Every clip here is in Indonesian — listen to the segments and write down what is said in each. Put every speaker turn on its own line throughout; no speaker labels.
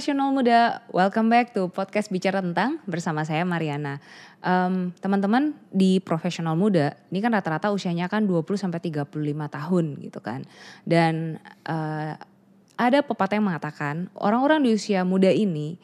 profesional muda, welcome back to podcast bicara tentang bersama saya Mariana. Um, teman-teman di profesional muda, ini kan rata-rata usianya kan 20 sampai 35 tahun gitu kan. Dan uh, ada pepatah yang mengatakan orang-orang di usia muda ini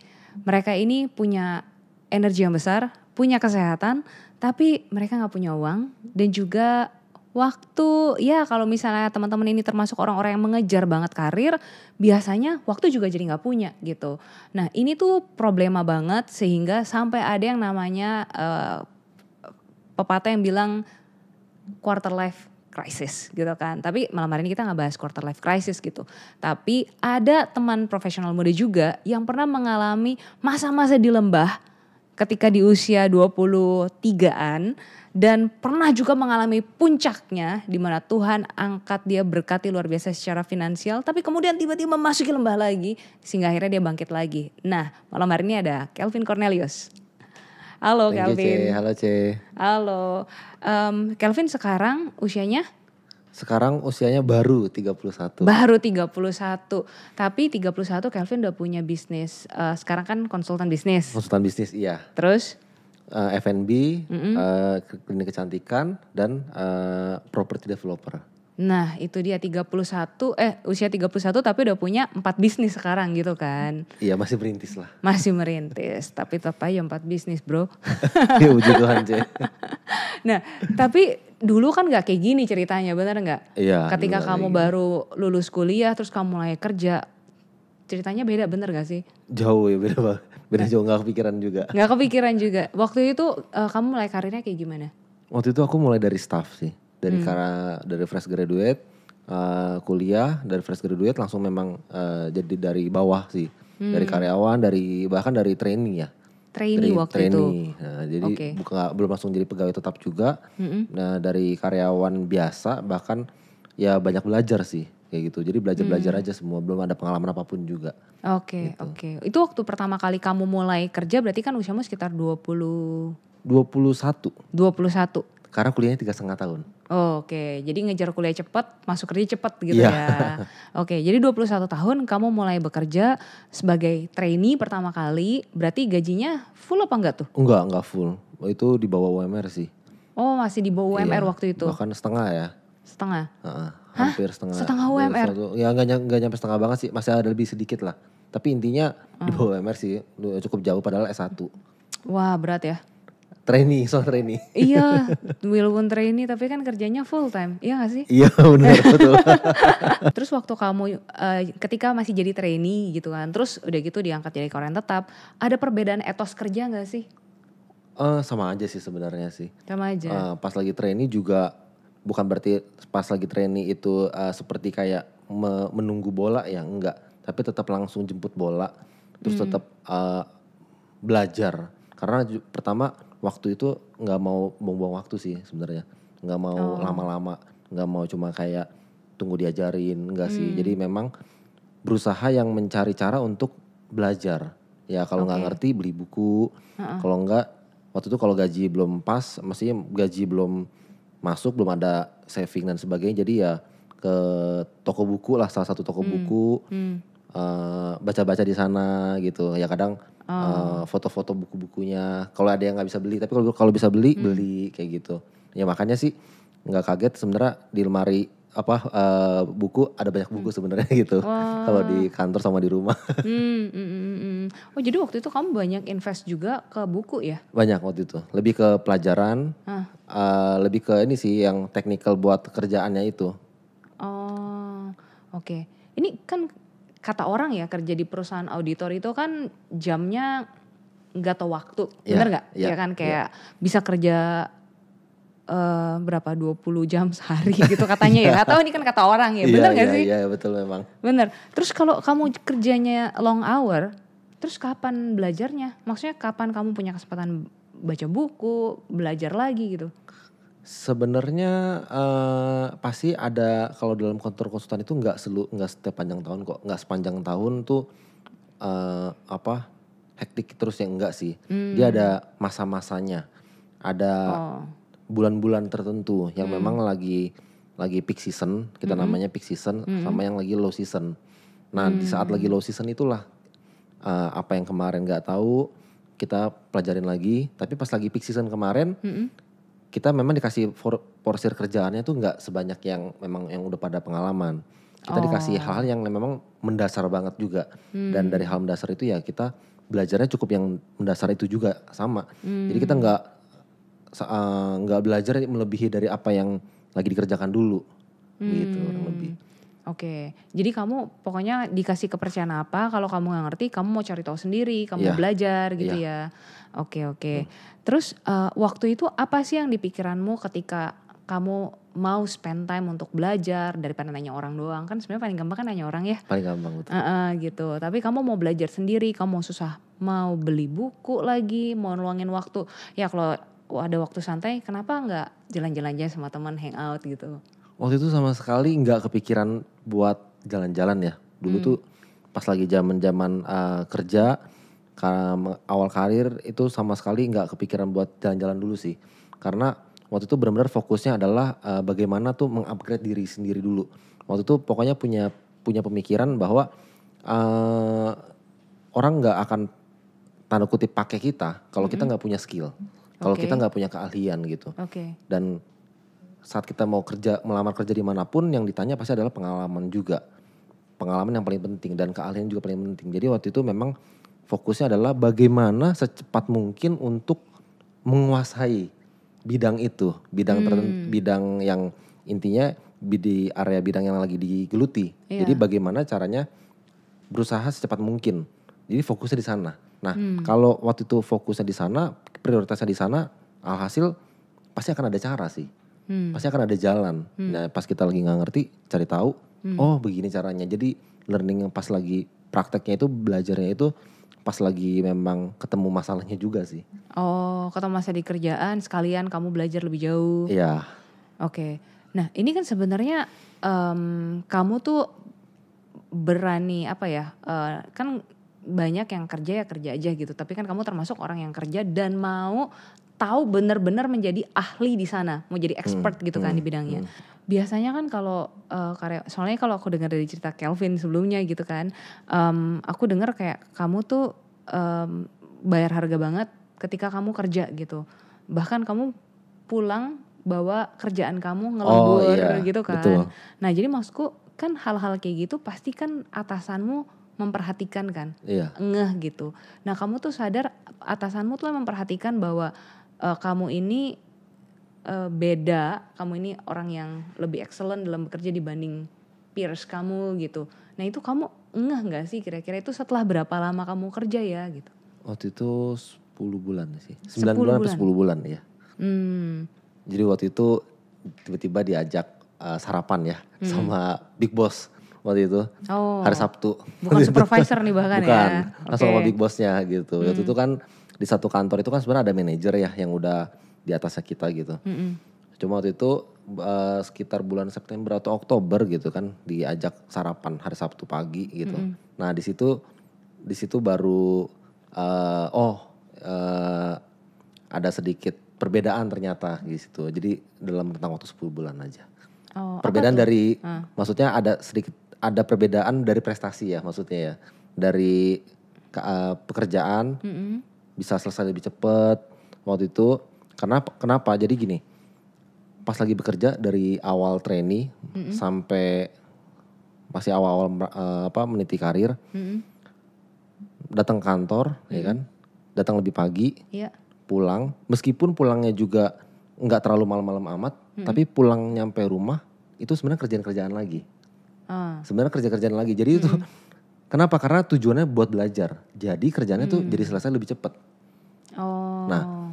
mereka ini punya energi yang besar, punya kesehatan, tapi mereka nggak punya uang dan juga waktu ya kalau misalnya teman-teman ini termasuk orang-orang yang mengejar banget karir biasanya waktu juga jadi nggak punya gitu nah ini tuh problema banget sehingga sampai ada yang namanya uh, pepatah yang bilang quarter life crisis gitu kan. Tapi malam hari ini kita nggak bahas quarter life crisis gitu. Tapi ada teman profesional muda juga yang pernah mengalami masa-masa di lembah ketika di usia 23-an dan pernah juga mengalami puncaknya di mana Tuhan angkat dia berkati luar biasa secara finansial tapi kemudian tiba-tiba memasuki lembah lagi sehingga akhirnya dia bangkit lagi. Nah, malam hari ini ada Kelvin Cornelius. Halo Thank Kelvin. You, C. Halo C. Halo. Um, Kelvin sekarang usianya
sekarang usianya baru 31. Baru
31. Tapi 31 Kelvin udah punya bisnis. Uh, sekarang kan konsultan bisnis.
Konsultan bisnis iya. Terus uh, eh, F&B, mm -hmm. uh, eh, klinik kecantikan dan uh, property developer.
Nah itu dia 31, eh usia 31 tapi udah punya empat bisnis sekarang gitu kan.
Iya masih merintis lah.
Masih merintis, tapi tetap aja 4 bisnis bro. Iya, puji Tuhan nah tapi dulu kan gak kayak gini ceritanya bener gak?
Iya. Ketika kamu
baru lulus kuliah terus kamu mulai kerja, ceritanya beda bener gak sih?
Jauh ya beda banget. Beda nah. jauh gak kepikiran juga. Gak
kepikiran juga. Waktu itu uh, kamu mulai karirnya kayak gimana?
Waktu itu aku mulai dari staff sih dari hmm. karena dari fresh graduate uh, kuliah dari fresh graduate langsung memang uh, jadi dari bawah sih hmm. dari karyawan dari bahkan dari trainee ya
trainee dari waktu trainee. itu nah, jadi okay. bukan belum
langsung jadi pegawai tetap juga hmm. nah dari karyawan biasa bahkan ya banyak belajar sih kayak gitu. Jadi belajar-belajar hmm. aja semua, belum ada pengalaman apapun juga.
Oke, okay, gitu. oke. Okay. Itu waktu pertama kali kamu mulai kerja berarti kan usiamu sekitar 20
21. 21. Karena kuliahnya tiga setengah tahun.
Oh, Oke, okay. jadi ngejar kuliah cepat, masuk kerja cepat gitu yeah. ya. Oke, okay, jadi 21 tahun kamu mulai bekerja sebagai trainee pertama kali, berarti gajinya full apa enggak tuh?
Enggak, enggak full. Itu di bawah UMR sih. Oh, masih di bawah UMR iya, waktu itu? Bahkan setengah ya. Setengah? Uh, hampir Hah? setengah. Setengah UMR? ya enggak, enggak nyampe setengah banget sih, masih ada lebih sedikit lah. Tapi intinya hmm. di oh. bawah UMR sih, cukup jauh padahal S1.
Wah berat ya
trainee, so trainee. Iya,
walaupun trainee tapi kan kerjanya full time, iya gak sih?
Iya benar betul.
terus waktu kamu uh, ketika masih jadi trainee gitu kan, terus udah gitu diangkat jadi korean tetap, ada perbedaan etos kerja gak sih?
Uh, sama aja sih sebenarnya sih.
Sama aja. Uh,
pas lagi trainee juga bukan berarti pas lagi trainee itu uh, seperti kayak me menunggu bola ya enggak, tapi tetap langsung jemput bola, terus hmm. tetap uh, belajar. Karena pertama waktu itu nggak mau buang waktu sih sebenarnya nggak mau oh. lama-lama nggak mau cuma kayak tunggu diajarin enggak hmm. sih jadi memang berusaha yang mencari cara untuk belajar ya kalau nggak okay. ngerti beli buku uh-uh. kalau nggak waktu itu kalau gaji belum pas maksudnya gaji belum masuk belum ada saving dan sebagainya jadi ya ke toko buku lah salah satu toko hmm. buku hmm. Eh, baca-baca di sana gitu. Ya kadang oh. Eh, foto-foto oh. uh, buku-bukunya. Kalau ada yang nggak bisa beli, tapi kalau kalau bisa beli hmm. beli kayak gitu. Ya makanya sih nggak kaget sebenarnya di lemari apa uh, buku ada banyak buku hmm. sebenarnya gitu wow. kalau di kantor sama di rumah.
Hmm, hmm, hmm, hmm, hmm. Oh jadi waktu itu kamu banyak invest juga ke buku ya?
Banyak waktu itu, lebih ke pelajaran, ah. uh, lebih ke ini sih yang teknikal buat kerjaannya itu.
Oh oke, okay. ini kan kata orang ya kerja di perusahaan auditor itu kan jamnya nggak tau waktu, yeah, bener nggak? Yeah, ya iya kan iya. kayak yeah. bisa kerja uh, berapa 20 jam sehari gitu katanya ya. Atau ini kan kata orang ya, iya, bener nggak yeah, yeah, sih? Iya betul memang. Bener. Terus kalau kamu kerjanya long hour, terus kapan belajarnya? Maksudnya kapan kamu punya kesempatan baca buku, belajar lagi gitu?
Sebenarnya uh, pasti ada kalau dalam kontur konsultan itu nggak selu nggak setiap panjang tahun kok nggak sepanjang tahun tuh uh, apa hektik terus yang enggak sih hmm. dia ada masa-masanya ada bulan oh. bulan-bulan tertentu yang hmm. memang lagi lagi peak season kita hmm. namanya peak season hmm. sama yang lagi low season nah hmm. di saat lagi hmm. low season itulah uh, apa yang kemarin nggak tahu kita pelajarin lagi tapi pas lagi peak season kemarin hmm kita memang dikasih for, porsir kerjaannya tuh nggak sebanyak yang memang yang udah pada pengalaman. Kita oh. dikasih hal-hal yang memang mendasar banget juga. Hmm. Dan dari hal mendasar itu ya kita belajarnya cukup yang mendasar itu juga sama. Hmm. Jadi kita hmm. nggak eh, nggak uh, belajar melebihi dari apa yang lagi dikerjakan dulu.
Gitu, hmm. Gitu lebih. Oke, jadi kamu pokoknya dikasih kepercayaan apa, kalau kamu nggak ngerti, kamu mau cari tahu sendiri, kamu yeah. belajar gitu yeah. ya. Oke oke. Hmm. Terus uh, waktu itu apa sih yang dipikiranmu ketika kamu mau spend time untuk belajar daripada nanya orang doang kan sebenarnya paling gampang kan nanya orang ya.
Paling gampang betul. Uh,
uh, gitu. Tapi kamu mau belajar sendiri, kamu mau susah mau beli buku lagi, mau luangin waktu. Ya kalau ada waktu santai, kenapa nggak jalan-jalan aja sama teman hangout gitu?
waktu itu sama sekali nggak kepikiran buat jalan-jalan ya. Dulu hmm. tuh pas lagi zaman-zaman uh, kerja karena awal karir itu sama sekali nggak kepikiran buat jalan-jalan dulu sih. Karena waktu itu benar-benar fokusnya adalah uh, bagaimana tuh mengupgrade diri sendiri dulu. Waktu itu pokoknya punya punya pemikiran bahwa uh, orang nggak akan tanda kutip pakai kita kalau -hmm. kita nggak punya skill, kalau okay. kita nggak punya keahlian gitu. Okay. Dan saat kita mau kerja melamar kerja di dimanapun yang ditanya pasti adalah pengalaman juga pengalaman yang paling penting dan keahlian juga paling penting jadi waktu itu memang fokusnya adalah bagaimana secepat mungkin untuk menguasai bidang itu bidang hmm. tertentu, bidang yang intinya di area bidang yang lagi digeluti yeah. jadi bagaimana caranya berusaha secepat mungkin jadi fokusnya di sana nah hmm. kalau waktu itu fokusnya di sana prioritasnya di sana alhasil pasti akan ada cara sih hmm. pasti akan ada jalan. Hmm. Nah, pas kita lagi nggak ngerti, cari tahu. Hmm. Oh, begini caranya. Jadi learning yang pas lagi prakteknya itu belajarnya itu pas lagi memang ketemu masalahnya juga sih.
Oh, ketemu masa di kerjaan sekalian kamu belajar lebih jauh. Iya. Oke. Okay. Nah, ini kan sebenarnya um, kamu tuh berani apa ya? Uh, kan banyak yang kerja ya kerja aja gitu tapi kan kamu termasuk orang yang kerja dan mau tahu benar-benar menjadi ahli di sana, mau jadi hmm, expert hmm, gitu kan hmm, di bidangnya. Hmm. Biasanya kan kalau uh, karya, soalnya kalau aku dengar dari cerita Kelvin sebelumnya gitu kan, um, aku dengar kayak kamu tuh um, bayar harga banget ketika kamu kerja gitu, bahkan kamu pulang bawa kerjaan kamu ngelembur oh, iya, gitu kan. Betul. Nah jadi maksudku kan hal-hal kayak gitu pasti kan atasanmu memperhatikan kan, iya. ngeh gitu. Nah kamu tuh sadar atasanmu tuh memperhatikan bahwa uh, kamu ini uh, beda, kamu ini orang yang lebih excellent dalam bekerja dibanding peers kamu gitu. Nah itu kamu ngeh nggak sih kira-kira itu setelah berapa lama kamu kerja ya gitu?
Waktu itu 10 bulan sih, 9 bulan, bulan atau 10 bulan ya. Hmm. Jadi waktu itu tiba-tiba diajak uh, sarapan ya hmm. sama Big Boss waktu itu oh. hari Sabtu. Bukan supervisor nih bahkan Bukan, ya. Langsung okay. sama Big Bossnya gitu. Hmm. Waktu itu hmm. kan di satu kantor itu kan sebenarnya ada manajer ya yang udah di atasnya kita gitu. Mm-hmm. Cuma waktu itu uh, sekitar bulan September atau Oktober gitu kan diajak sarapan hari Sabtu pagi gitu. Mm-hmm. Nah di situ di situ baru uh, oh uh, ada sedikit perbedaan ternyata di situ. Jadi dalam rentang waktu 10 bulan aja.
Oh, perbedaan dari uh.
maksudnya ada sedikit ada perbedaan dari prestasi ya maksudnya ya dari ke, uh, pekerjaan mm -hmm bisa selesai lebih cepat waktu itu. Kenapa? Kenapa? Jadi gini, pas lagi bekerja dari awal trainee mm -hmm. sampai masih awal-awal uh, apa meniti karir, mm -hmm. datang kantor, mm -hmm. ya kan, datang lebih pagi, yeah. pulang, meskipun pulangnya juga nggak terlalu malam-malam amat, mm -hmm. tapi pulang nyampe rumah itu sebenarnya kerjaan-kerjaan lagi. Ah. Sebenarnya kerja-kerjaan lagi. Jadi mm -hmm. itu Kenapa? Karena tujuannya buat belajar. Jadi kerjanya hmm. tuh jadi selesai lebih cepat.
Oh. Nah,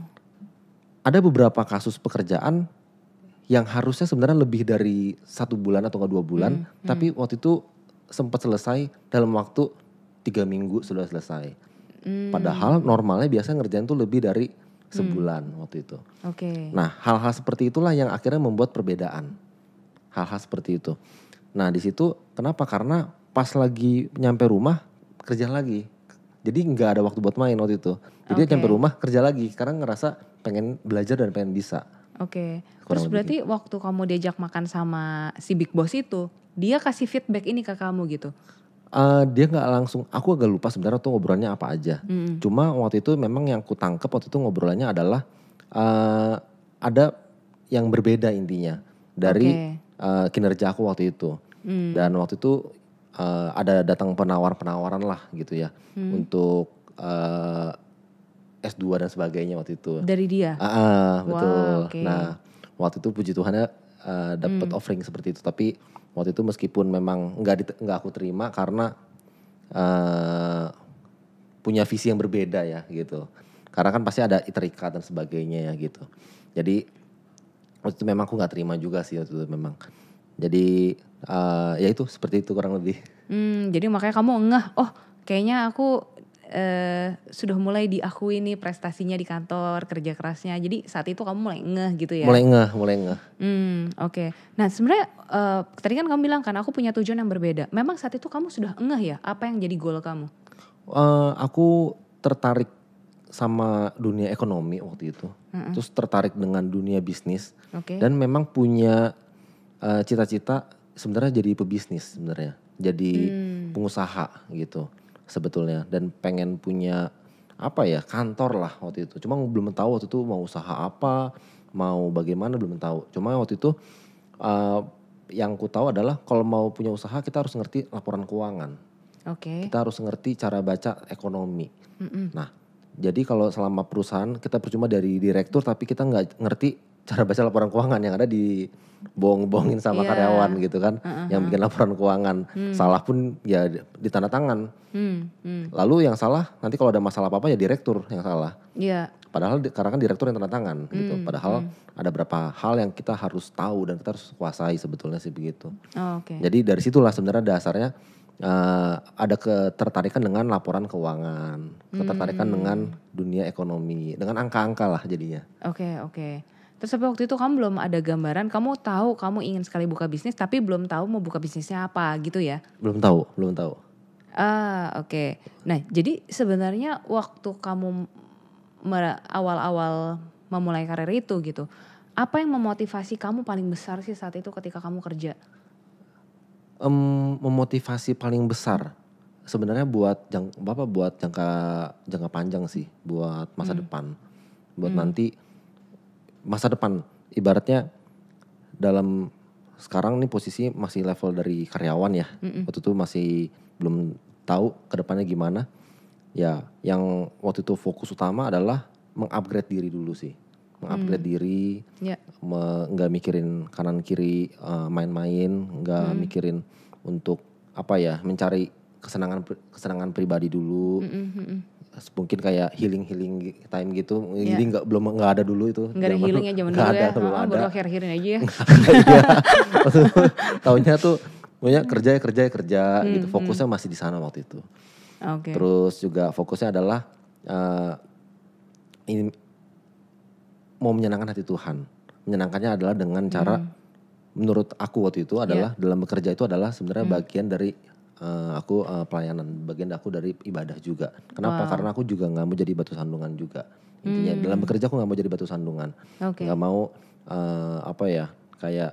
ada beberapa kasus pekerjaan yang harusnya sebenarnya lebih dari satu bulan atau dua bulan, hmm, hmm. tapi waktu itu sempat selesai dalam waktu tiga minggu sudah selesai. Hmm. Padahal normalnya biasa ngerjain tuh lebih dari hmm. sebulan hmm. waktu itu.
Oke. Okay. Nah,
hal-hal seperti itulah yang akhirnya membuat perbedaan. Hal-hal seperti itu. Nah, di situ kenapa? Karena pas lagi nyampe rumah kerja lagi jadi nggak ada waktu buat main waktu itu jadi okay. nyampe rumah kerja lagi karena ngerasa pengen belajar dan pengen bisa
Oke. Okay. Terus berarti gitu. waktu kamu diajak makan sama si big boss itu, dia kasih feedback ini ke kamu gitu?
Uh, dia nggak langsung. Aku agak lupa sebenarnya tuh ngobrolnya apa aja. Mm. Cuma waktu itu memang yang ku tangkep waktu itu ngobrolannya adalah uh, ada yang berbeda intinya dari okay. uh, eh, kinerja aku waktu itu. Mm. Dan waktu itu uh, ada datang penawar-penawaran lah gitu ya hmm. untuk uh, eh, S2 dan sebagainya waktu itu. Dari
dia? Uh, uh, betul. okay. Nah,
waktu itu puji Tuhannya uh, eh, dapat hmm. offering seperti itu tapi waktu itu meskipun memang nggak nggak aku terima karena uh, punya visi yang berbeda ya gitu. Karena kan pasti ada terikat dan sebagainya ya gitu. Jadi waktu itu memang aku nggak terima juga sih waktu itu memang. Jadi uh, ya itu seperti itu kurang lebih.
Hmm, jadi makanya kamu ngeh, oh kayaknya aku uh, sudah mulai diakui nih prestasinya di kantor, kerja kerasnya. Jadi saat itu kamu mulai ngeh gitu ya? Mulai ngeh, mulai ngeh. Hmm, oke. Okay. Nah sebenarnya uh, tadi kan kamu bilang kan aku punya tujuan yang berbeda. Memang saat itu kamu sudah ngeh ya? Apa yang jadi goal kamu?
Uh, aku tertarik sama dunia ekonomi waktu itu, mm -hmm. terus tertarik dengan dunia bisnis, okay. dan memang punya cita-cita uh, cita -cita sebenarnya jadi pebisnis sebenarnya, jadi hmm. pengusaha gitu sebetulnya dan pengen punya apa ya kantor lah waktu itu. Cuma belum tahu waktu itu mau usaha apa, mau bagaimana belum tahu. Cuma waktu itu uh, yang ku tahu adalah kalau mau punya usaha kita harus ngerti laporan keuangan. Oke. Okay. Kita harus ngerti cara baca ekonomi. Mm -mm. Nah, jadi kalau selama perusahaan kita percuma dari direktur tapi kita nggak ngerti cara baca laporan keuangan yang ada di bohong-bohongin sama yeah. karyawan gitu kan uh -huh. yang bikin laporan keuangan hmm. salah pun ya di tanda tangan
hmm. Hmm.
lalu yang salah nanti kalau ada masalah apa apa ya direktur yang salah yeah. padahal karena kan direktur yang tanda tangan hmm. gitu hmm. padahal hmm. ada berapa hal yang kita harus tahu dan kita harus kuasai sebetulnya sih begitu
oh, okay. jadi
dari situlah sebenarnya dasarnya uh, ada ketertarikan dengan laporan keuangan, hmm. ketertarikan dengan dunia ekonomi, dengan angka-angka lah jadinya.
Oke okay, oke. Terus tapi waktu itu kamu belum ada gambaran, kamu tahu kamu ingin sekali buka bisnis tapi belum tahu mau buka bisnisnya apa gitu ya?
Belum tahu, belum tahu.
Ah, oke. Okay. Nah, jadi sebenarnya waktu kamu awal-awal memulai karir itu gitu, apa yang memotivasi kamu paling besar sih saat itu ketika kamu kerja?
Um, memotivasi paling besar sebenarnya buat jang, bapak buat jangka jangka panjang sih, buat masa hmm. depan, buat hmm. nanti masa depan ibaratnya dalam sekarang nih posisi masih level dari karyawan ya mm hmm waktu itu masih belum tahu kedepannya gimana ya yang waktu itu fokus utama adalah mengupgrade diri dulu sih mengupgrade mm. diri yeah. me, mikirin kanan kiri uh, main-main nggak mm. mikirin untuk apa ya mencari kesenangan kesenangan pribadi dulu mm -hmm mungkin kayak healing healing time gitu yeah. jadi iya. nggak belum nggak ada dulu itu nggak ada healingnya zaman dulu ada, ya belum ah, ah, ada. baru akhir akhirin aja ya iya. tahunnya tuh punya hmm. kerja ya kerja ya kerja gitu. hmm, gitu fokusnya hmm. masih di sana waktu itu okay. terus juga fokusnya adalah uh, ini mau menyenangkan hati Tuhan menyenangkannya adalah dengan cara hmm. menurut aku waktu itu adalah yeah. dalam bekerja itu adalah sebenarnya hmm. bagian dari uh, aku uh, pelayanan bagian aku dari ibadah juga. Kenapa? Wow. Karena aku juga nggak mau jadi batu sandungan juga.
Intinya hmm. dalam bekerja
aku nggak mau jadi batu sandungan. Okay. Nggak mau uh, apa ya kayak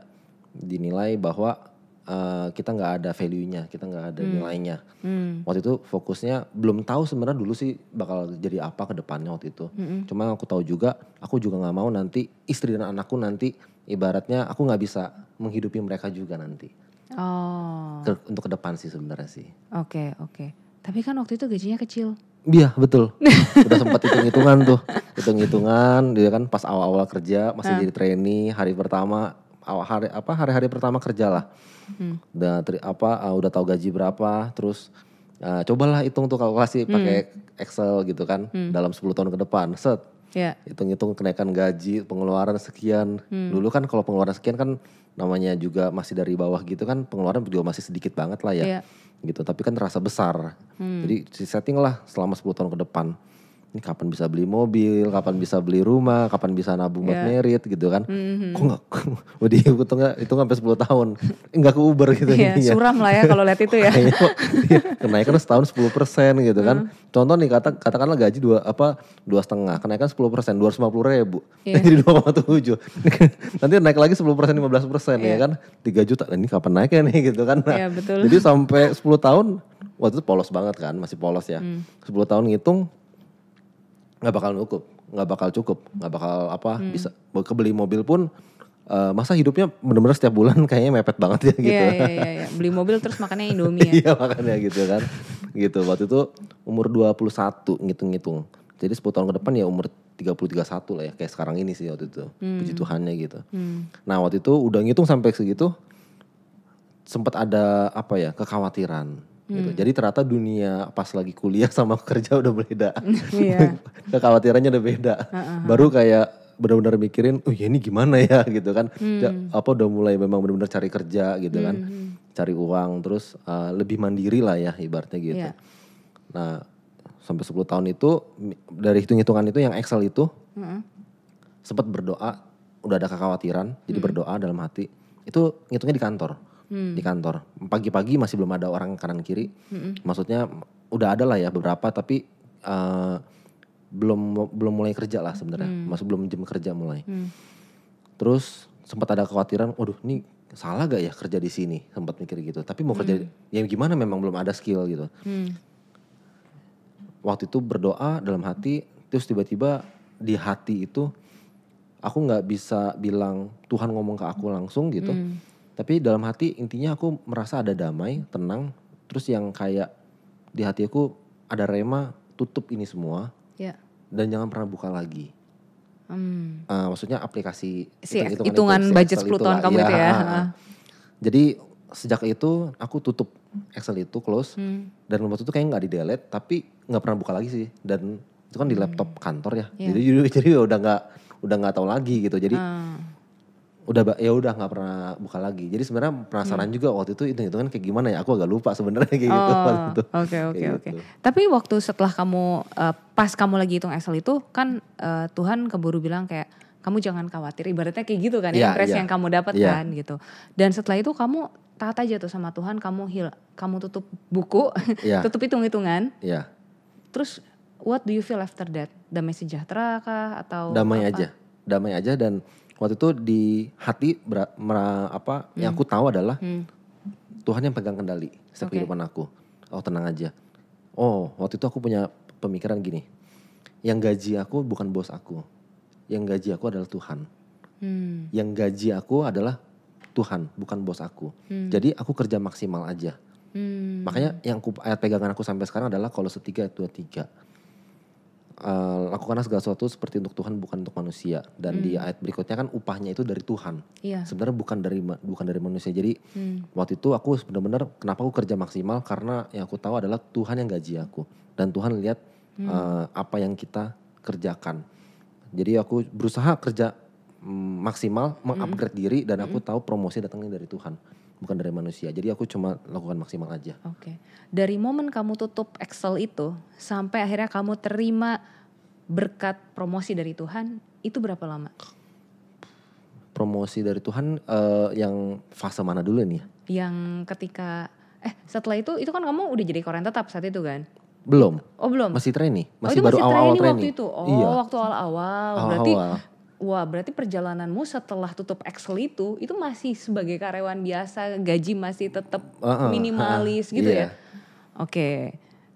dinilai bahwa uh, kita nggak ada value-nya, kita nggak ada hmm. nilainya. Hmm. Waktu itu fokusnya belum tahu sebenarnya dulu sih bakal jadi apa ke depannya waktu itu. Hmm. Cuma aku tahu juga, aku juga nggak mau nanti istri dan anakku nanti ibaratnya aku nggak bisa menghidupi mereka juga nanti.
Oh. Ke,
untuk ke depan sih sebenarnya sih.
Oke, okay, oke. Okay. Tapi kan waktu itu gajinya kecil.
Iya betul. Udah sempat hitung-hitungan tuh, hitung-hitungan. Dia kan pas awal-awal kerja masih jadi trainee hari pertama, awal hari apa hari-hari pertama kerja lah. Hmm. Udah tri, apa uh, udah tahu gaji berapa, terus uh, cobalah hitung tuh kalkulasi hmm. pakai Excel gitu kan hmm. dalam 10 tahun ke depan. Set. Yeah. Hitung-hitung kenaikan gaji, pengeluaran sekian. Hmm. Dulu kan kalau pengeluaran sekian kan namanya juga masih dari bawah gitu kan pengeluaran juga masih sedikit banget lah ya. Yeah. Gitu, tapi kan terasa besar. Hmm. Jadi setting lah selama 10 tahun ke depan ini kapan bisa beli mobil, kapan bisa beli rumah, kapan bisa nabung buat yeah. merit gitu kan. Mm-hmm. Kok nggak, udah itu nggak, itu sampai 10 tahun, gak ke Uber gitu. Iya, suram lah ya kalau lihat itu ya. kenaikan setahun 10 persen gitu kan. Mm. Contoh nih kata katakanlah gaji dua apa dua setengah, kenaikan 10 persen, 250 ribu, yeah. jadi 2,7. Nanti naik lagi 10 persen, 15 persen yeah. ya iya. kan, 3 juta. Nah, ini kapan naiknya nih gitu kan. Nah, iya, yeah, betul. Jadi sampai 10 tahun, waktu itu polos banget kan, masih polos ya. Mm. 10 tahun ngitung nggak bakal cukup, nggak bakal cukup, nggak bakal apa hmm. bisa kebeli mobil pun uh, masa hidupnya benar-benar setiap bulan kayaknya mepet banget ya gitu. Iya, iya, iya, iya.
beli mobil terus makannya Indomie ya. Iya,
makannya gitu kan. gitu. Waktu itu umur 21 ngitung-ngitung. Jadi 10 tahun ke depan ya umur 30 satu lah ya kayak sekarang ini sih waktu itu. Hmm. Puji Tuhannya gitu. Hmm. Nah, waktu itu udah ngitung sampai segitu sempat ada apa ya kekhawatiran Gitu. hmm. Jadi ternyata dunia pas lagi kuliah sama kerja udah beda. yeah. Kekhawatirannya udah beda. Uh -huh. Baru kayak benar-benar mikirin, oh ya ini gimana ya gitu kan. Hmm. Apa udah mulai memang benar-benar cari kerja gitu kan. hmm. kan. Cari uang terus uh, lebih mandiri lah ya ibaratnya gitu. Yeah. Nah, sampai 10 tahun itu dari hitung-hitungan itu yang Excel itu -hmm. sempat berdoa udah ada kekhawatiran jadi hmm. berdoa dalam hati itu ngitungnya di kantor hmm. di kantor. Pagi-pagi masih belum ada orang kanan kiri. Hmm. Maksudnya udah ada lah ya beberapa tapi uh, belum belum mulai kerja lah sebenarnya. Hmm. Masih belum jam kerja mulai. Hmm. Terus sempat ada kekhawatiran, waduh ini salah gak ya kerja di sini? Sempat mikir gitu. Tapi mau hmm. kerja ya gimana memang belum ada skill gitu. Hmm. Waktu itu berdoa dalam hati terus tiba-tiba di hati itu aku nggak bisa bilang Tuhan ngomong ke aku langsung gitu. Hmm tapi dalam hati intinya aku merasa ada damai, tenang. Terus yang kayak di hati aku ada rema tutup ini semua. Yeah. Dan jangan pernah buka lagi.
Hmm.
Uh, maksudnya aplikasi si, hitung hitungan, itu, budget Excel 10 tahun kamu ya, itu ya. Uh, jadi sejak itu aku tutup Excel itu close hmm. dan waktu itu kayak nggak di delete tapi nggak pernah buka lagi sih dan itu kan di hmm. laptop kantor ya. Yeah. Jadi jadi udah nggak udah nggak tahu lagi gitu. Jadi udah ya udah nggak pernah buka lagi. Jadi sebenarnya penasaran hmm. juga waktu itu itu kan kayak gimana ya? Aku agak lupa sebenarnya kayak gitu oh, gitu waktu itu. Oke oke oke. Gitu.
Tapi waktu setelah kamu uh, pas kamu lagi hitung Excel itu kan uh, Tuhan keburu bilang kayak kamu jangan khawatir. Ibaratnya kayak gitu kan, yeah, impresi iya, iya. yeah. yang kamu dapat yeah. kan gitu. Dan setelah itu kamu taat aja tuh sama Tuhan, kamu hil kamu tutup buku, yeah. tutup hitung-hitungan. Yeah. Terus what do you feel after that? Damai sejahtera kah atau damai apa? aja.
Damai aja dan waktu itu di hati ber, mera, apa hmm. yang aku tahu adalah hmm. Tuhan yang pegang kendali setiap okay. kehidupan aku. Oh tenang aja. Oh waktu itu aku punya pemikiran gini, yang gaji aku bukan bos aku, yang gaji aku adalah Tuhan. Hmm. Yang gaji aku adalah Tuhan, bukan bos aku. Hmm. Jadi aku kerja maksimal aja.
Hmm. Makanya
yang ku, ayat pegangan aku sampai sekarang adalah kalau setiga dua tiga. Eh, lakukanlah segala sesuatu seperti untuk Tuhan bukan untuk manusia dan hmm. di ayat berikutnya kan upahnya itu dari Tuhan iya. sebenarnya bukan dari bukan dari manusia jadi hmm. waktu itu aku benar-benar kenapa aku kerja maksimal karena yang aku tahu adalah Tuhan yang gaji aku dan Tuhan lihat hmm. uh, apa yang kita kerjakan jadi aku berusaha kerja mm, maksimal mengupgrade hmm. diri dan aku hmm. tahu promosi datangnya dari Tuhan bukan dari manusia. Jadi aku cuma lakukan maksimal aja. Oke. Okay.
Dari momen kamu tutup Excel itu sampai akhirnya kamu terima berkat promosi dari Tuhan, itu berapa lama?
Promosi dari Tuhan uh, yang fase mana dulu nih? Ya?
Yang ketika eh setelah itu itu kan kamu udah jadi korenta tetap saat itu kan?
Belum. Oh belum. Masih trainee, oh, masih oh, itu baru awal-awal trainee. Waktu itu. Oh, iya. waktu
awal-awal. Berarti awal wah berarti perjalananmu setelah tutup Excel itu itu masih sebagai karyawan biasa gaji masih tetap uh-uh, minimalis uh-uh, gitu yeah. ya iya. oke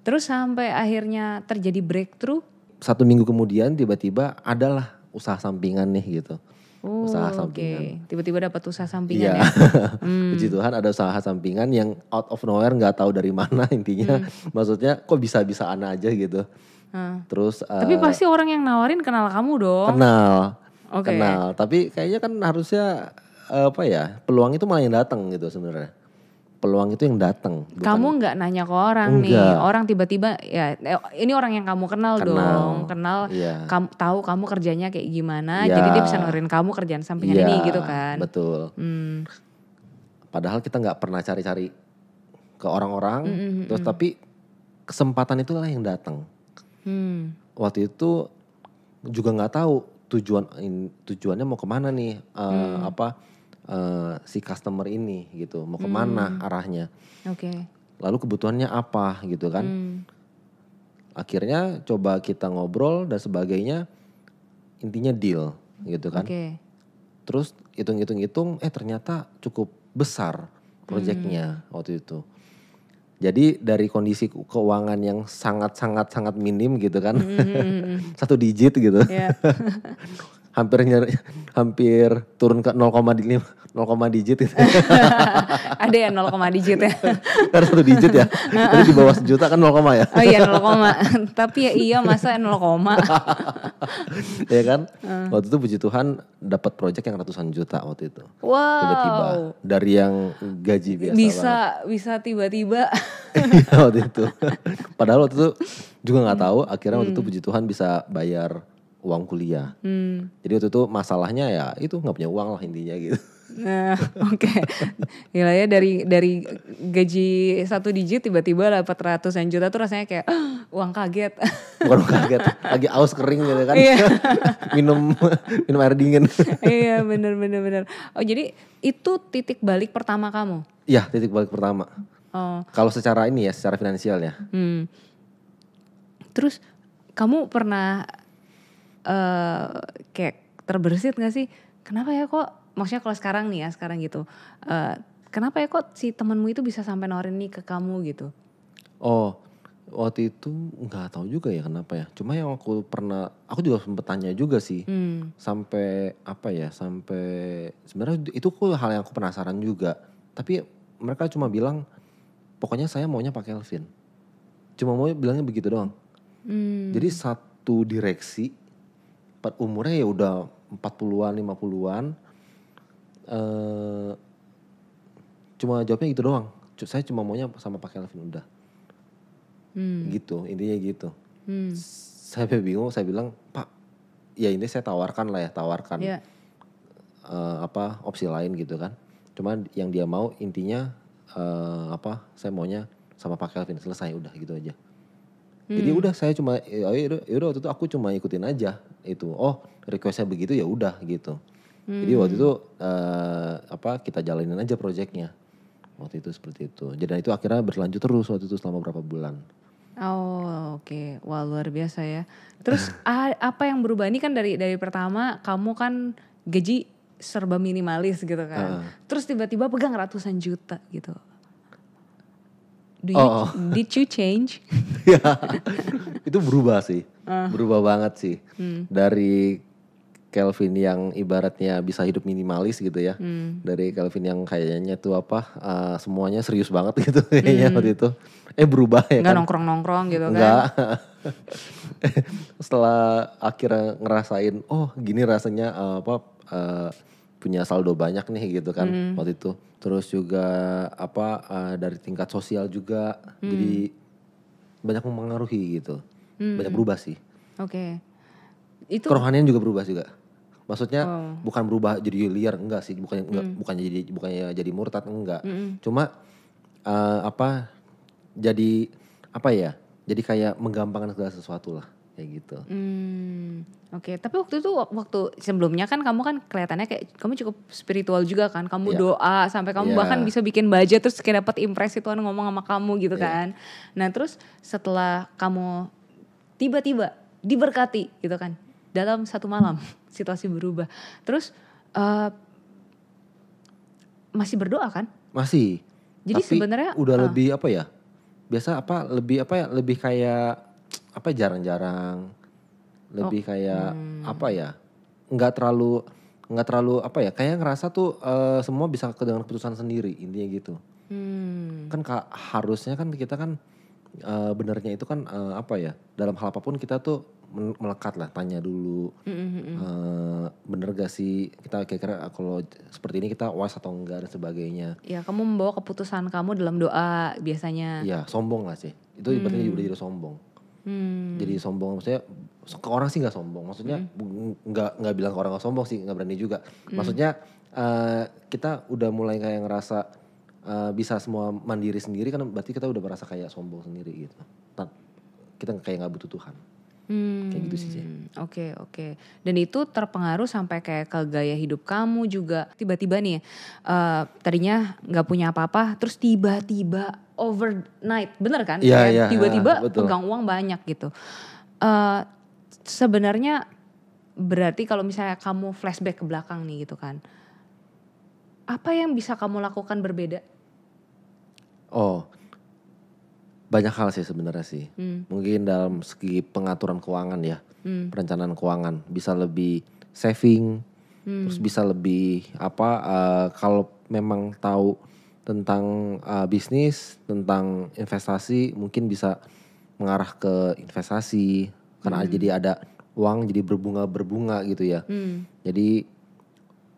terus sampai akhirnya terjadi breakthrough
satu minggu kemudian tiba-tiba adalah usaha sampingan nih gitu
Oh, usaha sampingan. Tiba-tiba dapat usaha sampingan yeah. ya.
hmm. Puji Tuhan ada usaha sampingan yang out of nowhere nggak tahu dari mana intinya. Hmm. Maksudnya kok bisa-bisaan aja gitu. Hmm. Terus Tapi uh, pasti
orang yang nawarin kenal kamu dong.
Kenal okay. kenal. Tapi kayaknya kan harusnya apa ya peluang itu malah yang datang gitu sebenarnya peluang itu yang datang. Kamu
nggak nanya ke orang enggak. nih, orang tiba-tiba ya eh, ini orang yang kamu kenal, kenal. dong, kenal, ya. kamu tahu kamu kerjanya kayak gimana, ya. jadi dia bisa nurin kamu kerjaan sampingan ya. ini gitu kan. Betul.
Hmm. Padahal kita nggak pernah cari-cari ke orang-orang, mm -hmm. terus tapi kesempatan itulah yang datang. Hmm. Waktu itu juga nggak tahu tujuan tujuannya mau kemana nih uh, hmm. apa uh, si customer ini gitu mau kemana hmm. arahnya okay. lalu kebutuhannya apa gitu kan hmm. akhirnya coba kita ngobrol dan sebagainya intinya deal gitu kan okay. terus hitung-hitung-hitung eh ternyata cukup besar
proyeknya
hmm. waktu itu jadi dari kondisi keuangan yang sangat-sangat sangat minim gitu kan, mm -hmm. satu digit gitu. Yeah. hampir hampir turun ke 0, di 0, digit gitu.
Ada ya 0, digit ya. Ada
kan satu digit ya. tapi di bawah sejuta kan 0, ya. oh iya 0, tapi ya iya masa 0, ya kan? Hmm. Waktu itu puji Tuhan dapat proyek yang ratusan juta waktu itu.
Wow. Tiba-tiba
dari yang gaji biasa. Bisa
banget. bisa tiba-tiba.
Iya, waktu itu. Padahal waktu itu juga nggak hmm. tahu akhirnya waktu itu hmm. puji Tuhan bisa bayar uang kuliah. Hmm. Jadi waktu itu masalahnya ya itu nggak punya uang lah intinya gitu.
Nah, oke. Okay. Gila ya dari dari gaji satu digit tiba-tiba dapat ratusan juta tuh rasanya kayak oh, uang kaget.
Bukan uang kaget, lagi aus kering gitu kan. Iya. minum minum air dingin.
iya, benar-benar. benar. Oh, jadi itu titik balik pertama kamu?
Iya, titik balik pertama. Oh. Kalau secara ini ya, secara finansial ya.
Hmm. Terus kamu pernah uh, kayak terbersit gak sih kenapa ya kok maksudnya kalau sekarang nih ya sekarang gitu uh, kenapa ya kok si temenmu itu bisa sampai nawarin nih ke kamu gitu
oh waktu itu nggak tahu juga ya kenapa ya cuma yang aku pernah aku juga sempet tanya juga sih hmm. sampai apa ya sampai sebenarnya itu aku hal yang aku penasaran juga tapi mereka cuma bilang pokoknya saya maunya pakai Elvin cuma mau bilangnya begitu doang hmm. jadi satu direksi umurnya ya udah 40-an, 50-an. Uh, cuma jawabnya gitu doang. Saya cuma maunya sama pak Kelvin udah. Hmm. Gitu, intinya gitu. Hmm. Saya bingung, saya bilang, "Pak, ya ini saya tawarkan lah ya, tawarkan." Yeah. Ya. Uh, apa opsi lain gitu kan. cuman yang dia mau intinya uh, apa? Saya maunya sama Pak Kelvin selesai udah gitu aja. Hmm. Jadi udah saya cuma eh, yaudah, udah waktu itu aku cuma ikutin aja itu. Oh, requestnya begitu ya udah gitu.
Hmm. Jadi waktu hmm. itu
uh, apa kita jalanin aja proyeknya. Waktu itu seperti itu. Jadi itu akhirnya berlanjut terus waktu itu selama berapa bulan.
Oh, oke. Okay. Wah, luar biasa ya. Terus ah, apa yang berubah ini kan dari dari pertama kamu kan gaji serba minimalis gitu kan. Uh. Terus tiba-tiba pegang ratusan juta gitu. Do you, oh, oh. Did you change? ya,
itu berubah sih, uh. berubah banget sih. Hmm. Dari Kelvin yang ibaratnya bisa hidup minimalis gitu ya, hmm. dari Kelvin yang kayaknya tuh apa, uh, semuanya serius banget gitu kayaknya hmm. waktu itu. Eh berubah ya Nggak kan? nongkrong nongkrong gitu kan? Nggak. kan? Setelah akhirnya ngerasain, oh gini rasanya uh, apa? Uh, punya saldo banyak nih gitu kan hmm. waktu itu. Terus juga apa uh, dari tingkat sosial juga hmm. jadi banyak mempengaruhi gitu. Hmm. Banyak berubah sih.
Oke.
Okay. Itu kerohanian
juga berubah juga. Maksudnya oh. bukan berubah jadi liar enggak sih, bukan enggak hmm. bukannya jadi bukannya jadi murtad enggak. Hmm. Cuma uh, apa jadi apa ya? Jadi kayak menggampangkan segala sesuatu lah kayak gitu.
Hmm,
Oke, okay. tapi waktu itu waktu sebelumnya kan kamu kan kelihatannya kayak kamu cukup spiritual juga kan, kamu yeah. doa sampai kamu yeah. bahkan bisa bikin baja terus kayak dapat impresi Tuhan ngomong sama kamu gitu yeah. kan. Nah terus setelah kamu tiba-tiba diberkati gitu kan, dalam satu malam situasi berubah, terus uh, masih berdoa kan? Masih. Jadi sebenarnya udah uh, lebih
apa ya? Biasa apa? Lebih apa ya? Lebih kayak apa ya, jarang-jarang lebih oh, kayak hmm. apa ya nggak terlalu nggak terlalu apa ya kayak ngerasa tuh uh, semua bisa ke dengan keputusan sendiri intinya gitu
hmm.
kan kak, harusnya kan kita kan uh, eh, benernya itu kan uh, apa ya dalam hal apapun kita tuh melekat lah tanya dulu mm -hmm. uh, bener gak sih kita kira-kira kalau seperti ini kita was atau enggak dan sebagainya
ya kamu membawa keputusan kamu dalam doa biasanya ya
sombong lah sih itu hmm. berarti udah jadi sombong
Hmm. Jadi
sombong maksudnya ke orang sih nggak sombong. Maksudnya hmm. nggak hmm. nggak bilang ke orang nggak sombong sih nggak berani juga. Hmm. Maksudnya uh, kita udah mulai kayak ngerasa uh, bisa semua mandiri sendiri kan berarti kita udah merasa kayak sombong sendiri gitu. Kita kayak nggak butuh Tuhan.
Hmm, kayak gitu
sih Oke okay,
oke. Okay. Dan itu terpengaruh sampai kayak ke gaya hidup kamu juga. Tiba-tiba nih, uh, tadinya nggak punya apa-apa, terus tiba-tiba overnight, bener kan? Yeah, yeah, iya, tiba-tiba yeah, iya, pegang uang banyak gitu. Uh, sebenarnya berarti kalau misalnya kamu flashback ke belakang nih gitu kan, apa yang bisa kamu lakukan berbeda?
Oh, banyak hal sih sebenarnya sih. Hmm. Mungkin dalam segi pengaturan keuangan ya, hmm. perencanaan keuangan bisa lebih saving, hmm. terus bisa lebih apa? Uh, kalau memang tahu tentang uh, bisnis, tentang investasi mungkin bisa mengarah ke investasi karena hmm. jadi ada uang jadi berbunga berbunga gitu ya. Hmm. Jadi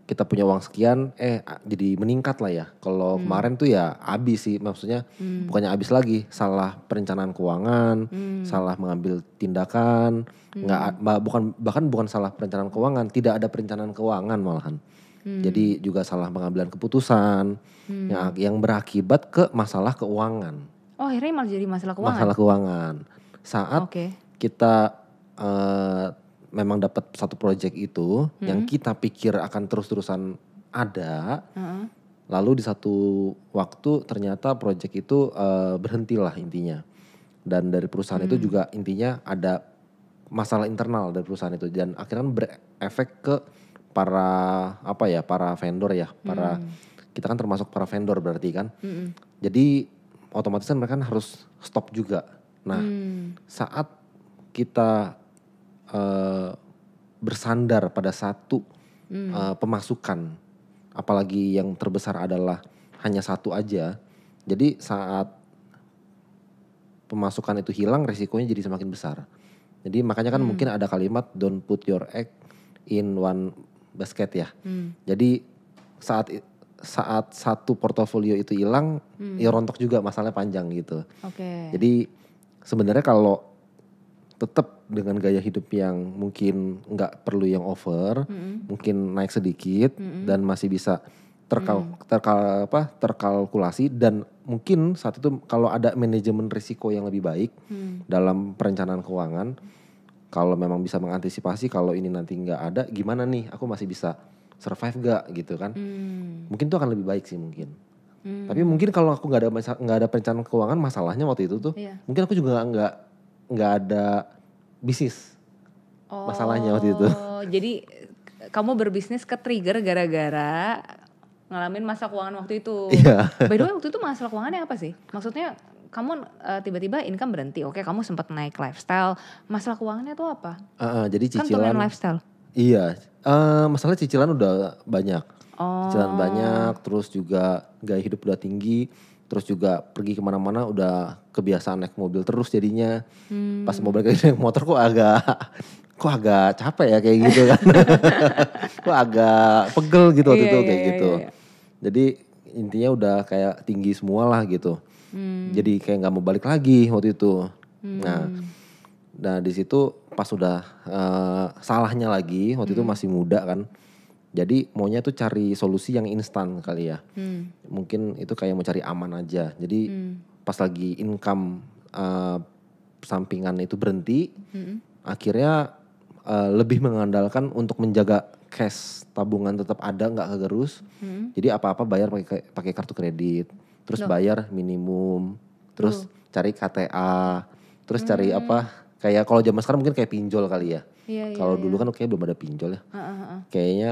kita punya uang sekian, eh jadi meningkat lah ya. Kalau hmm. kemarin tuh ya abis sih, maksudnya hmm. bukannya abis lagi, salah perencanaan keuangan, hmm. salah mengambil tindakan, nggak hmm. bukan bahkan bukan salah perencanaan keuangan, tidak ada perencanaan keuangan malahan. Hmm. Jadi juga salah pengambilan keputusan hmm. yang yang berakibat ke masalah keuangan.
Oh, akhirnya malah jadi masalah keuangan. Masalah
keuangan. Saat okay. kita uh, memang dapat satu proyek itu hmm. yang kita pikir akan terus-terusan ada. Uh -uh. Lalu di satu waktu ternyata proyek itu uh, berhentilah intinya. Dan dari perusahaan hmm. itu juga intinya ada masalah internal dari perusahaan itu dan akhirnya berefek ke para apa ya para vendor ya para hmm. kita kan termasuk para vendor berarti kan hmm. jadi otomatis kan mereka kan harus stop juga nah hmm. saat kita uh, bersandar pada satu hmm. uh, pemasukan apalagi yang terbesar adalah hanya satu aja jadi saat pemasukan itu hilang resikonya jadi semakin besar jadi makanya kan hmm. mungkin ada kalimat don't put your egg in one basket ya. Hmm. Jadi saat saat satu portofolio itu hilang, hmm. ya rontok juga masalahnya panjang gitu. Oke. Okay. Jadi sebenarnya kalau tetap dengan gaya hidup yang mungkin nggak perlu yang over, hmm. mungkin naik sedikit hmm. dan masih bisa terkal hmm. terkal apa terkalkulasi dan mungkin saat itu kalau ada manajemen risiko yang lebih baik hmm. dalam perencanaan keuangan kalau memang bisa mengantisipasi kalau ini nanti nggak ada gimana nih aku masih bisa survive gak gitu kan hmm. mungkin tuh akan lebih baik sih mungkin hmm. tapi mungkin kalau aku nggak ada nggak ada perencanaan keuangan masalahnya waktu itu tuh yeah. mungkin aku juga nggak nggak ada bisnis oh, masalahnya waktu itu oh,
jadi kamu berbisnis ke trigger gara-gara ngalamin masa keuangan waktu itu. Yeah. By the way waktu itu masalah keuangannya apa sih? Maksudnya kamu tiba eh, tiba-tiba income berhenti, oke kamu sempat naik lifestyle, masalah keuangannya tuh apa?
Uh, uh, jadi kan cicilan. Kan lifestyle. Iya, uh, masalah cicilan udah banyak.
Oh. Cicilan banyak,
terus juga gaya hidup udah tinggi, terus juga pergi kemana-mana udah kebiasaan naik mobil terus jadinya. Hmm. Pas mobil kayak naik motor kok agak, kok agak capek ya kayak gitu kan. kok agak pegel gitu waktu iya, itu iya, kayak iya, gitu. Iya. Jadi intinya udah kayak tinggi semua lah gitu. Hmm. Jadi kayak nggak mau balik lagi waktu itu. Hmm. Nah, nah di situ pas sudah uh, eh, salahnya lagi waktu hmm. itu masih muda kan. Jadi maunya tuh cari solusi yang instan kali ya. Hmm. Mungkin itu kayak mau cari aman aja. Jadi hmm. pas lagi income uh, sampingan itu berhenti, hmm. akhirnya uh, lebih mengandalkan untuk menjaga cash tabungan tetap ada nggak kegerus. Hmm. Jadi apa-apa bayar pakai pakai kartu kredit. Hmm terus no. bayar minimum, terus no. cari KTA, terus hmm. cari apa? Kayak kalau zaman sekarang mungkin kayak pinjol kali ya. Yeah, iya, kalau yeah, dulu iya. kan oke belum ada pinjol ya. Uh, uh, uh. Kayaknya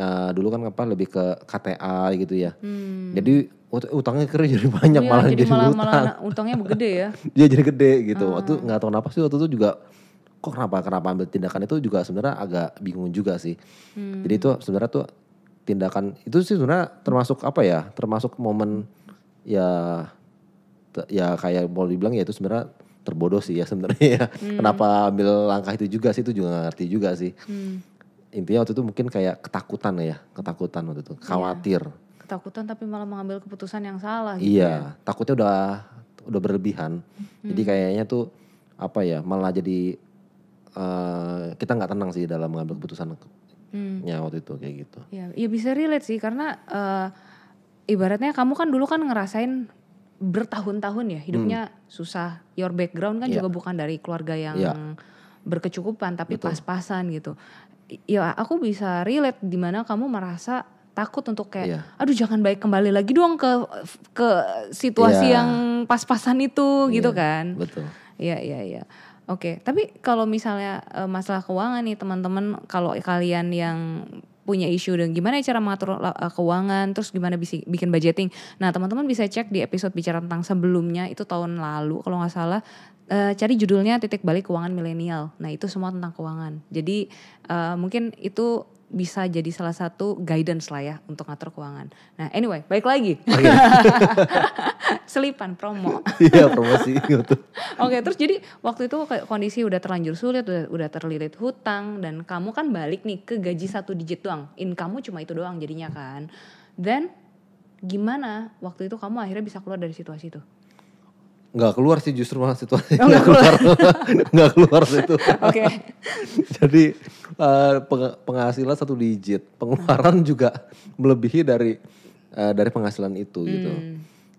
uh, dulu kan apa lebih ke KTA gitu ya. Hmm. Jadi utangnya kira jadi banyak yeah, malah jadi, jadi malah, utang. Malah
utangnya gede ya.
Iya jadi gede gitu. Uh. Waktu nggak tahu kenapa sih waktu itu juga kok kenapa kenapa ambil tindakan itu juga sebenarnya agak bingung juga sih. Hmm. Jadi itu sebenarnya tuh tindakan itu sih sebenarnya termasuk apa ya? Termasuk momen ya ya kayak mau dibilang ya itu sebenarnya terbodoh sih ya sebenarnya ya. Hmm. Kenapa ambil langkah itu juga sih itu juga gak ngerti juga sih. Hmm. Intinya waktu itu mungkin kayak ketakutan ya, ketakutan waktu itu, iya. khawatir.
Ketakutan tapi malah mengambil keputusan yang salah gitu. Iya,
ya. takutnya udah udah berlebihan. Hmm. Jadi kayaknya tuh apa ya, malah jadi uh, kita nggak tenang sih dalam mengambil keputusan. Hmm. Ya waktu itu kayak gitu.
Iya, ya bisa relate sih karena uh, ibaratnya kamu kan dulu kan ngerasain bertahun-tahun ya hidupnya hmm. susah. Your background kan yeah. juga bukan dari keluarga yang yeah. berkecukupan tapi pas-pasan gitu. Ya aku bisa relate di mana kamu merasa takut untuk kayak yeah. aduh jangan baik kembali lagi doang ke ke situasi yeah. yang pas-pasan itu yeah. gitu iya, kan. Betul. Iya iya iya. Oke, okay. tapi kalau misalnya eh, masalah keuangan nih teman-teman kalau kalian yang punya isu dan gimana cara mengatur eh, keuangan, terus gimana bisa bikin budgeting. Nah, teman-teman bisa cek di episode bicara tentang sebelumnya itu tahun lalu kalau nggak salah uh, cari judulnya titik balik keuangan milenial. Nah, itu semua tentang keuangan. Jadi uh, mungkin itu bisa jadi salah satu guidance lah ya untuk ngatur keuangan. Nah, anyway, baik lagi. Okay. Oh, iya. Selipan promo. Iya,
promosi gitu.
Oke, terus jadi waktu itu kondisi udah terlanjur sulit, udah, udah terlilit hutang dan kamu kan balik nih ke gaji satu digit doang. Income kamu cuma itu doang jadinya kan. Dan gimana waktu itu kamu akhirnya bisa keluar dari situasi itu?
nggak keluar sih justru malah situasi oh, nggak keluar nggak keluar, situ. oke okay. jadi Eh, penghasilan satu digit, pengeluaran hmm. juga melebihi dari uh, dari penghasilan itu hmm. gitu.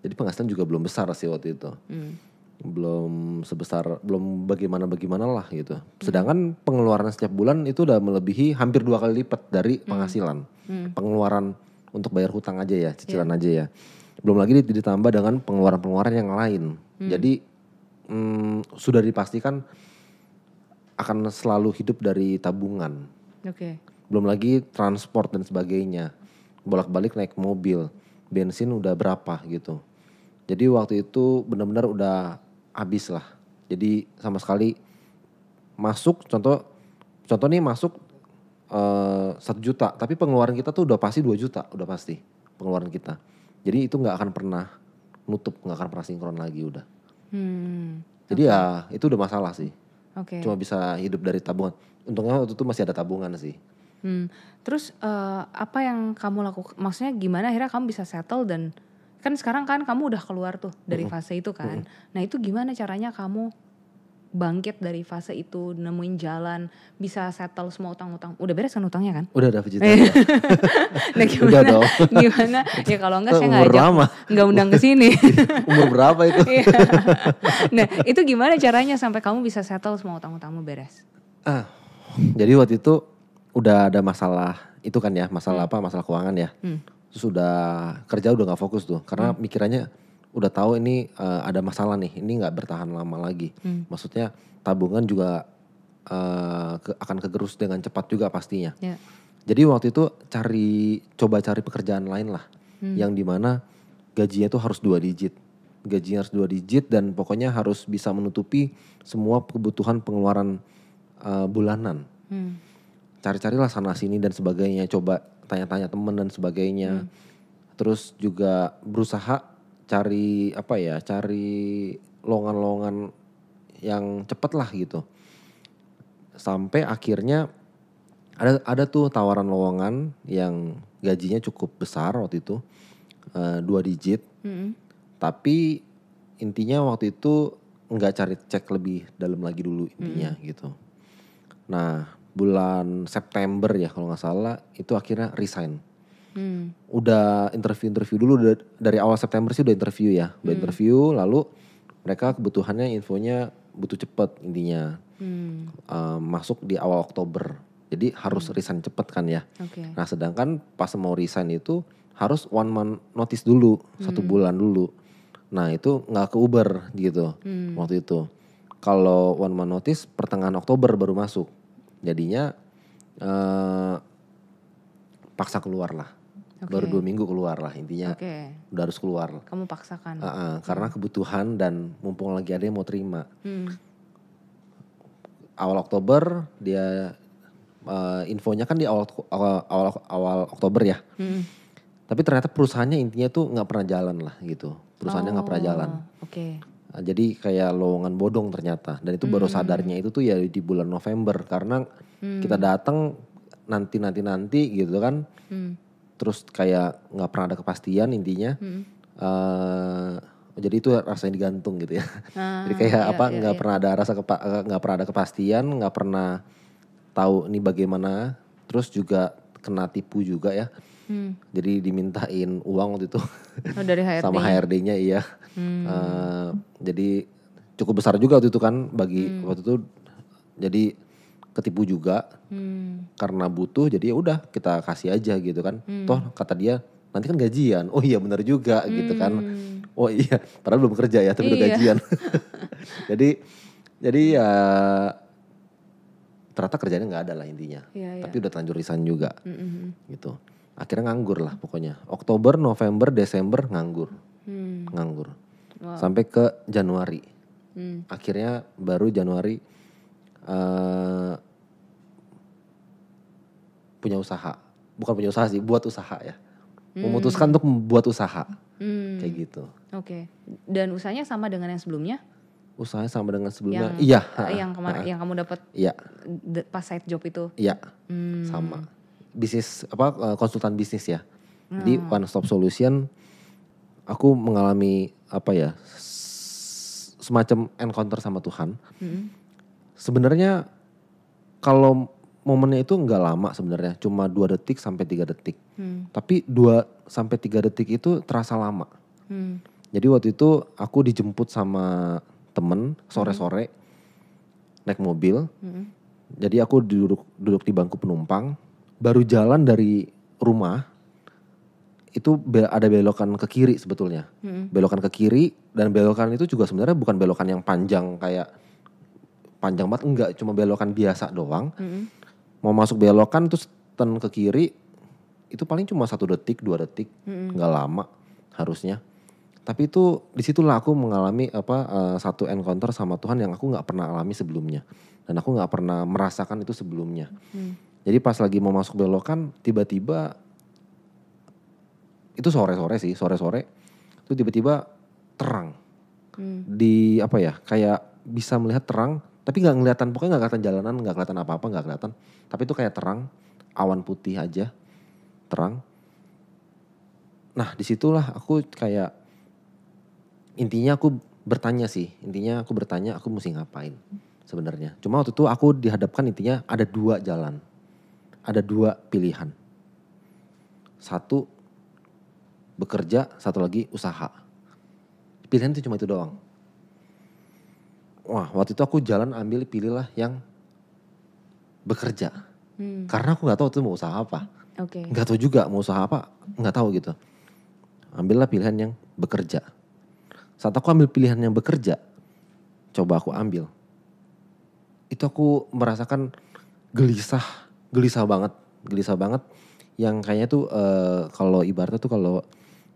Jadi penghasilan juga belum besar sih waktu itu. Hmm. Belum sebesar belum bagaimana bagaimana lah gitu. Hmm. Sedangkan pengeluaran setiap bulan itu udah melebihi hampir dua kali lipat dari hmm. penghasilan. Hmm. Pengeluaran untuk bayar hutang aja ya, cicilan yeah. aja ya. Belum lagi ditambah dengan pengeluaran-pengeluaran yang lain. Hmm. Jadi hmm, sudah dipastikan akan selalu hidup dari tabungan. Oke. Okay. Belum lagi transport dan sebagainya. Bolak-balik naik mobil, bensin udah berapa gitu. Jadi waktu itu benar-benar udah habis lah. Jadi sama sekali masuk contoh contoh nih masuk eh, satu uh, juta, tapi pengeluaran kita tuh udah pasti 2 juta, udah pasti pengeluaran kita. Jadi itu nggak akan pernah nutup, nggak akan pernah sinkron lagi udah.
Hmm,
Jadi okay. ya itu udah masalah sih. Okay. Cuma bisa hidup dari tabungan. Untungnya waktu itu masih ada tabungan sih.
Hmm. Terus uh, apa yang kamu lakukan? Maksudnya gimana akhirnya kamu bisa settle dan kan sekarang kan kamu udah keluar tuh dari mm -hmm. fase itu kan. Mm -hmm. Nah itu gimana caranya kamu bangkit dari fase itu, nemuin jalan, bisa settle semua utang-utang. Udah beres kan utangnya kan? Udah ada Puji Tuhan. nah gimana? Udah dong. Gimana? Ya kalau enggak saya enggak ajak. nggak
Enggak undang ke sini.
Umur berapa itu? Iya. nah, itu gimana caranya sampai kamu bisa settle semua utang-utangmu beres?
Ah. Jadi waktu itu udah ada masalah itu kan ya, masalah hmm. apa? Masalah keuangan ya. Hmm. Terus udah kerja udah nggak fokus tuh karena hmm. mikirannya udah tahu ini uh, ada masalah nih, ini nggak bertahan lama lagi. Hmm. Maksudnya tabungan juga uh, ke, akan kegerus dengan cepat juga pastinya. Yeah. Jadi waktu itu cari coba cari pekerjaan lain lah, hmm. yang dimana gajinya tuh harus dua digit, gajinya harus dua digit dan pokoknya harus bisa menutupi semua kebutuhan pengeluaran uh, bulanan. Hmm. Cari-carilah sana sini dan sebagainya, coba tanya-tanya temen dan sebagainya. Hmm. Terus juga berusaha cari apa ya cari longan-longan yang cepet lah gitu sampai akhirnya ada ada tuh tawaran lowongan yang gajinya cukup besar waktu itu uh, dua digit mm -hmm. tapi intinya waktu itu nggak cari cek lebih dalam lagi dulu intinya mm -hmm. gitu nah bulan September ya kalau nggak salah itu akhirnya resign Hmm. Udah interview-interview dulu dari awal September sih udah interview ya. Udah hmm. interview lalu mereka kebutuhannya infonya butuh cepet intinya. Hmm. Uh, masuk di awal Oktober. Jadi harus hmm. resign cepet kan ya. Okay. Nah sedangkan pas mau resign itu harus one month notice dulu. Hmm. Satu bulan dulu. Nah itu nggak ke Uber gitu hmm. waktu itu. Kalau one month notice pertengahan Oktober baru masuk. Jadinya uh, paksa keluar lah okay. baru dua minggu keluar lah intinya okay. udah harus keluar
kamu paksakan uh -uh, karena
kebutuhan dan mumpung lagi ada yang mau terima hmm. awal Oktober dia uh, infonya kan di awal awal awal, Oktober ya hmm. tapi ternyata perusahaannya intinya tuh nggak pernah jalan lah gitu perusahaannya nggak oh, pernah jalan oh, okay. Eh, jadi kayak lowongan bodong ternyata dan itu baru hmm. sadarnya itu tuh ya di bulan November karena hmm. kita datang nanti nanti nanti gitu kan hmm terus kayak nggak pernah ada kepastian intinya hmm. uh, jadi itu rasanya digantung gitu ya
ah, jadi kayak iya, apa iya, nggak iya, iya. pernah ada rasa
eh, nggak pernah ada kepastian nggak pernah tahu ini bagaimana terus juga kena tipu juga ya hmm. jadi dimintain uang waktu itu
oh, dari HRD. sama HRD-nya
iya hmm. uh, jadi cukup besar juga waktu itu kan bagi hmm. waktu itu jadi ketipu juga hmm. karena butuh jadi ya udah kita kasih aja gitu kan hmm. toh kata dia nanti kan gajian oh iya benar juga hmm. gitu kan hmm. oh iya padahal belum kerja ya tapi udah iya. gajian jadi jadi ya ternyata kerjanya nggak ada lah intinya iya, iya. tapi udah terlanjur resign juga -hmm. gitu akhirnya nganggur lah pokoknya Oktober November Desember nganggur hmm. nganggur wow. sampai ke Januari hmm. akhirnya baru Januari uh, punya usaha. Bukan punya usaha sih, buat usaha ya. Hmm. Memutuskan untuk membuat usaha. Hmm. Kayak gitu.
Oke. Okay. Dan usahanya sama dengan yang sebelumnya?
Usahanya sama dengan sebelumnya. Yang, iya, ha, yang kemarin yang kamu dapat Iya.
pas side job itu. Iya.
Hmm.
Sama. Bisnis apa e, konsultan bisnis ya. Hmm. Jadi one stop solution aku mengalami apa ya? semacam encounter sama Tuhan. Hmm. Sebenarnya kalau momennya itu nggak lama sebenarnya, cuma dua detik sampai tiga detik. Hmm. Tapi dua sampai tiga detik itu terasa lama. Hmm. Jadi waktu itu aku dijemput sama temen sore-sore hmm. naik mobil. Hmm. Jadi aku duduk duduk di bangku penumpang, baru jalan dari rumah itu ada belokan ke kiri sebetulnya. Hmm. Belokan ke kiri dan belokan itu juga sebenarnya bukan belokan yang panjang kayak panjang banget enggak, cuma belokan biasa doang. Hmm mau masuk belokan terus turn ke kiri itu paling cuma satu detik dua detik
nggak mm -hmm. lama
harusnya tapi itu disitulah aku mengalami apa uh, satu encounter sama Tuhan yang aku nggak pernah alami sebelumnya dan aku nggak pernah merasakan itu sebelumnya hmm. jadi pas lagi mau masuk belokan tiba-tiba itu sore-sore sih sore-sore itu tiba-tiba terang hmm. di apa ya kayak bisa melihat terang tapi nggak ngeliatan pokoknya nggak kelihatan jalanan nggak kelihatan apa-apa nggak kelihatan tapi itu kayak terang awan putih aja terang nah disitulah aku kayak intinya aku bertanya sih intinya aku bertanya aku mesti ngapain sebenarnya cuma waktu itu aku dihadapkan intinya ada dua jalan ada dua pilihan satu bekerja satu lagi usaha pilihan itu cuma itu doang wah waktu itu aku jalan ambil pilihlah yang bekerja hmm. karena aku nggak tahu tuh mau usaha apa nggak okay. tahu juga mau usaha apa nggak tahu gitu ambillah pilihan yang bekerja saat aku ambil pilihan yang bekerja coba aku ambil itu aku merasakan gelisah gelisah banget gelisah banget yang kayaknya tuh uh, kalau ibaratnya tuh kalau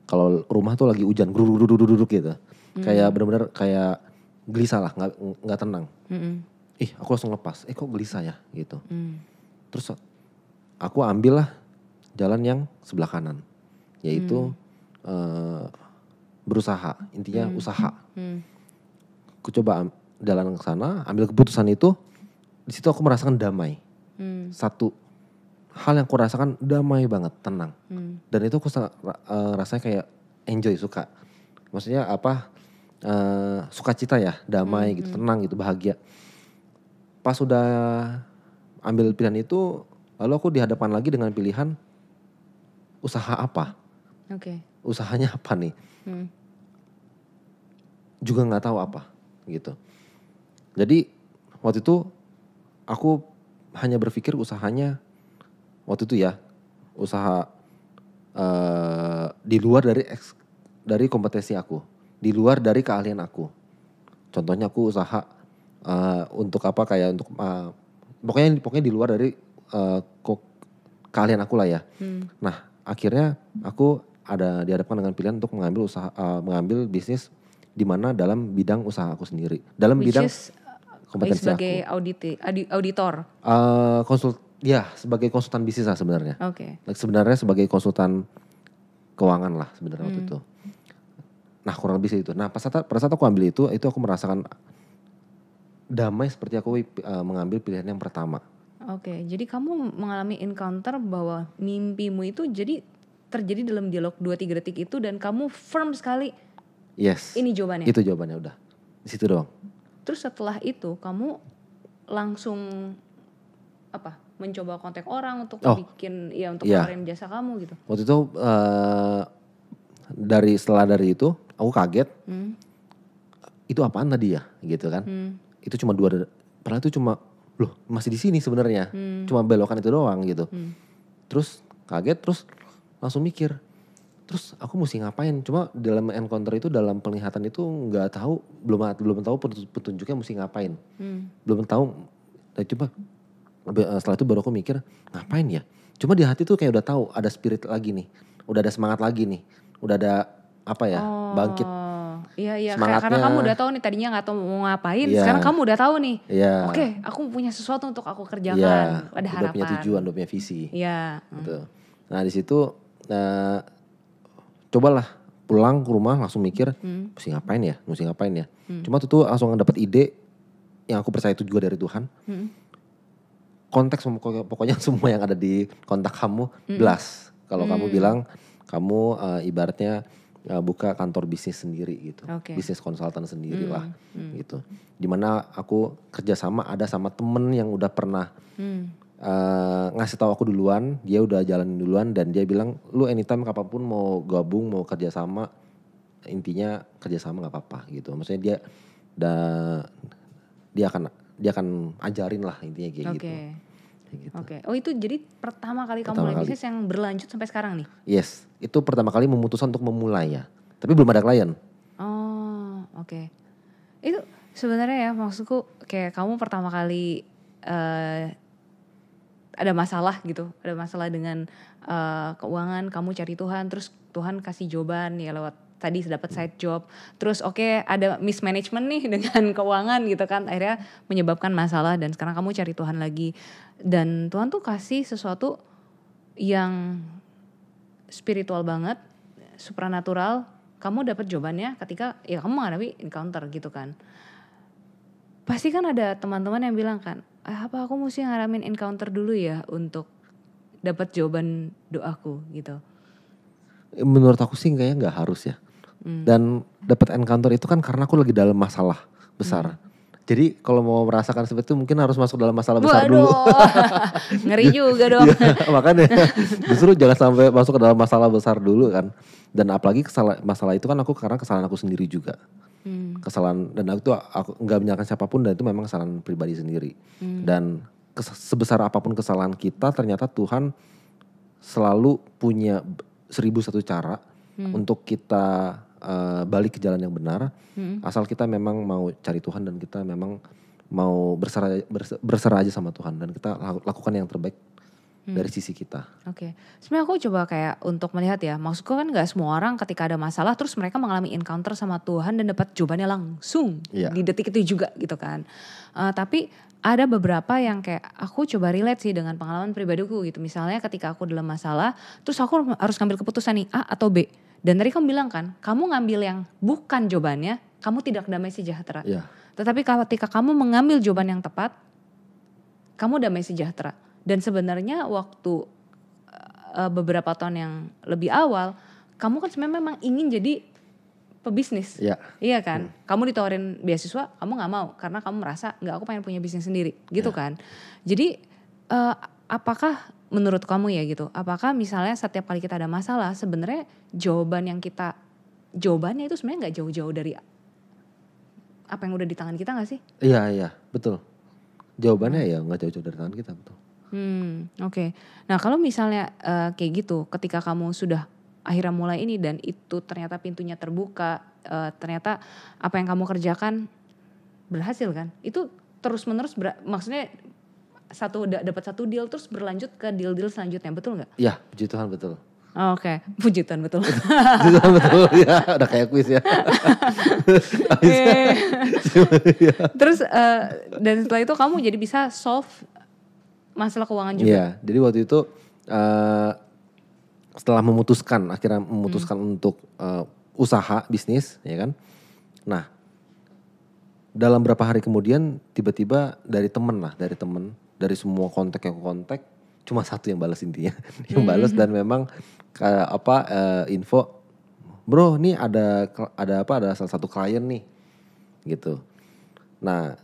kalau rumah tuh lagi hujan gruduk gitu hmm. kayak benar-benar kayak gelisah lah, nggak tenang. Mm-hmm. Ih, aku langsung lepas. Eh, kok gelisah ya gitu. Mm. Terus aku ambil lah jalan yang sebelah kanan, yaitu mm. uh, berusaha, intinya mm. usaha. Mm. Aku coba jalan ke sana, ambil keputusan itu. Di situ aku merasakan damai. Mm. Satu hal yang aku rasakan damai banget, tenang. Mm. Dan itu aku uh, rasanya kayak enjoy, suka. Maksudnya apa? Eh, sukacita ya, damai hmm. gitu, hmm. tenang gitu, bahagia. Pas sudah ambil pilihan itu, lalu aku dihadapkan lagi dengan pilihan usaha apa? Oke. Okay. Usahanya apa nih? Hmm. Juga nggak tahu apa gitu. Jadi waktu itu aku hanya berpikir usahanya waktu itu ya usaha uh, di luar dari eks, dari kompetensi aku di luar dari keahlian aku. Contohnya aku usaha uh, untuk apa kayak untuk uh, pokoknya pokoknya di luar dari uh, keahlian aku lah ya. Hmm. Nah akhirnya aku ada dihadapkan dengan pilihan untuk mengambil usaha uh, mengambil bisnis di mana dalam bidang usaha aku sendiri dalam Which bidang is, kompetensi sebagai
aku. audit auditor
uh, konsul ya sebagai konsultan bisnis lah sebenarnya okay. sebenarnya sebagai konsultan keuangan lah sebenarnya hmm. waktu itu Nah kurang lebih itu. Nah pas saat, pada saat aku ambil itu, itu aku merasakan damai seperti aku uh, mengambil pilihan yang pertama.
Oke, okay, jadi kamu mengalami encounter bahwa mimpimu itu jadi terjadi dalam dialog 2-3 detik itu dan kamu firm sekali.
Yes. Ini jawabannya. Itu jawabannya udah. Di situ doang.
Terus setelah itu kamu langsung apa? Mencoba kontak orang untuk oh. bikin ya untuk yeah. Iya. jasa kamu gitu.
Waktu itu uh, dari setelah dari itu aku kaget hmm. itu apaan tadi ya gitu kan hmm. itu cuma dua padahal itu cuma loh masih di sini sebenarnya hmm. cuma belokan itu doang gitu hmm. terus kaget terus langsung mikir terus aku mesti ngapain cuma dalam encounter itu dalam penglihatan itu nggak tahu belum belum tahu petunjuknya mesti ngapain hmm. belum tahu tapi eh, coba eh, setelah itu baru aku mikir ngapain ya cuma di hati tuh kayak udah tahu ada spirit lagi nih udah ada semangat lagi nih udah ada apa ya oh. bangkit
Iya iya karena kamu udah tahu nih tadinya nggak tahu mau ngapain, ya. sekarang kamu udah tahu nih. Ya. Oke, aku punya sesuatu untuk aku kerjakan. Ya. Ada udah harapan. punya tujuan,
udah punya visi. Iya. Mm. Gitu. Nah, di situ uh, cobalah pulang ke rumah langsung mikir hmm. mesti ngapain ya, mesti ngapain ya. Hmm. Cuma tuh tuh langsung dapat ide yang aku percaya itu juga dari Tuhan. Hmm. Konteks pokoknya semua yang ada di kontak kamu hmm. Kalau hmm. kamu mm. bilang kamu uh, ibaratnya uh, buka kantor bisnis sendiri gitu, okay. bisnis konsultan sendiri hmm. lah hmm. gitu. Dimana aku kerjasama ada sama temen yang udah pernah hmm. uh, ngasih tahu aku duluan, dia udah jalan duluan dan dia bilang lu anytime kapanpun mau gabung mau kerjasama intinya kerjasama nggak apa-apa gitu. Maksudnya dia da, dia akan dia akan ajarin lah intinya kayak okay. gitu
gitu. Oke. Okay. Oh itu jadi pertama kali pertama kamu mulai kali. bisnis yang berlanjut sampai sekarang nih?
Yes, itu pertama kali memutuskan untuk memulai ya. Tapi belum ada klien.
Oh, oke. Okay. Itu sebenarnya ya maksudku kayak kamu pertama kali uh, ada masalah gitu, ada masalah dengan uh, keuangan, kamu cari Tuhan, terus Tuhan kasih jawaban ya lewat tadi dapat side job terus oke okay, ada mismanagement nih dengan keuangan gitu kan akhirnya menyebabkan masalah dan sekarang kamu cari Tuhan lagi dan Tuhan tuh kasih sesuatu yang spiritual banget supranatural kamu dapat jawabannya ketika ya kamu menghadapi encounter gitu kan pasti kan ada teman-teman yang bilang kan eh, apa aku mesti ngalamin encounter dulu ya untuk dapat jawaban doaku gitu
menurut aku sih kayaknya nggak harus ya Hmm. Dan dapat encounter itu kan karena aku lagi dalam masalah besar. Hmm. Jadi kalau mau merasakan seperti itu mungkin harus masuk dalam masalah besar Waduh. dulu.
Ngeri juga dong. ya,
makanya justru jangan sampai masuk ke dalam masalah besar dulu kan. Dan apalagi kesalah, masalah itu kan aku karena kesalahan aku sendiri juga. Hmm. Kesalahan dan aku tuh aku nggak menyalahkan siapapun dan itu memang kesalahan pribadi sendiri. Hmm. Dan kes, sebesar apapun kesalahan kita ternyata Tuhan selalu punya seribu satu cara hmm. untuk kita uh, balik ke jalan yang benar hmm. asal kita memang mau cari Tuhan dan kita memang mau berserah berserah aja sama Tuhan dan kita lakukan yang terbaik hmm. dari sisi kita.
Oke, okay. sebenarnya aku coba kayak untuk melihat ya, maksudku kan nggak semua orang ketika ada masalah terus mereka mengalami encounter sama Tuhan dan dapat jawabannya langsung yeah. di detik itu juga gitu kan. Uh, tapi ada beberapa yang kayak aku coba relate sih dengan pengalaman pribadiku gitu. Misalnya ketika aku dalam masalah, terus aku harus ngambil keputusan nih A atau B dan tadi kamu bilang kan, kamu ngambil yang bukan jawabannya, kamu tidak damai sejahtera. Ya. Tetapi ketika kamu mengambil jawaban yang tepat, kamu damai sejahtera. Dan sebenarnya waktu uh, beberapa tahun yang lebih awal, kamu kan sebenarnya memang ingin jadi pebisnis, Ya. iya kan? Hmm. Kamu ditawarin beasiswa, kamu nggak mau karena kamu merasa nggak aku pengen punya bisnis sendiri, gitu ya. kan? Jadi uh, apakah menurut kamu ya gitu apakah misalnya setiap kali kita ada masalah sebenarnya jawaban yang kita jawabannya itu sebenarnya nggak jauh-jauh dari apa yang udah di tangan kita nggak sih
iya iya betul jawabannya ya nggak jauh-jauh dari tangan kita betul
Hmm, oke. Okay. Nah, kalau misalnya uh, kayak gitu, ketika kamu sudah akhirnya mulai ini dan itu ternyata pintunya terbuka, uh, ternyata apa yang kamu kerjakan berhasil kan? Itu terus menerus maksudnya satu dapat satu deal terus berlanjut ke deal-deal selanjutnya betul nggak?
Iya puji Tuhan betul.
Oh, Oke, okay. puji Tuhan betul. puji
Tuhan betul ya, udah kayak kuis ya. Iya. Iya.
terus uh, dan setelah itu kamu jadi bisa solve masalah keuangan juga. Iya,
jadi waktu itu uh, setelah memutuskan akhirnya memutuskan hmm. untuk uh, usaha bisnis ya kan. Nah, dalam berapa hari kemudian tiba-tiba dari temen lah dari temen dari semua kontak yang kontak cuma satu yang balas intinya yang hmm. balas dan memang uh, apa uh, info bro nih ada ada apa ada salah satu klien nih gitu nah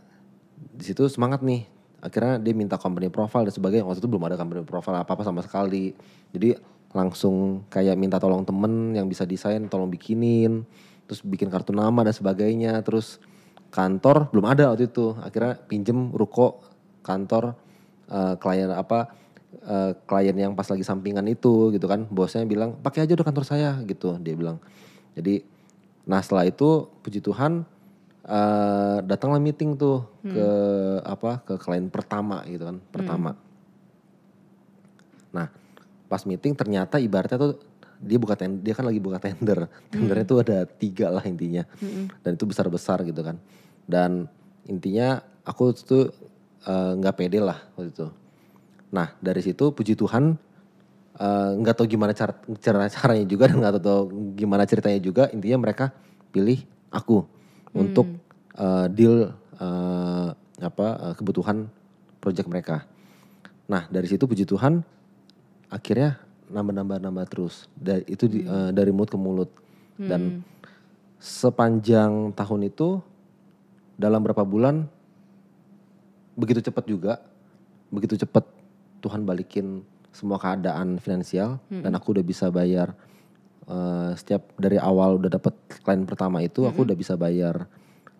di situ semangat nih akhirnya dia minta company profile dan sebagainya waktu itu belum ada company profile apa apa sama sekali jadi langsung kayak minta tolong temen yang bisa desain tolong bikinin terus bikin kartu nama dan sebagainya terus kantor belum ada waktu itu akhirnya pinjem ruko kantor uh, klien apa uh, klien yang pas lagi sampingan itu gitu kan bosnya bilang pakai aja udah kantor saya gitu dia bilang jadi nah setelah itu puji Tuhan uh, datanglah meeting tuh hmm. ke apa ke klien pertama gitu kan hmm. pertama hmm. nah pas meeting ternyata ibaratnya tuh dia buka tender, dia kan lagi buka tender. Hmm. Tendernya tuh ada tiga lah intinya, hmm. dan itu besar besar gitu kan. Dan intinya aku tuh Eh, nggak uh, pede lah waktu itu. Nah dari situ puji Tuhan eh, nggak uh, tahu gimana cara, cara caranya juga dan nggak tahu gimana ceritanya juga intinya mereka pilih aku hmm. untuk uh, deal uh, apa uh, kebutuhan proyek mereka. Nah dari situ puji Tuhan akhirnya nambah-nambah nambah terus dari itu hmm. uh, dari mulut ke mulut hmm. dan sepanjang tahun itu dalam berapa bulan begitu cepat juga, begitu cepat Tuhan balikin semua keadaan finansial hmm. dan aku udah bisa bayar uh, setiap dari awal udah dapat klien pertama itu hmm. aku udah bisa bayar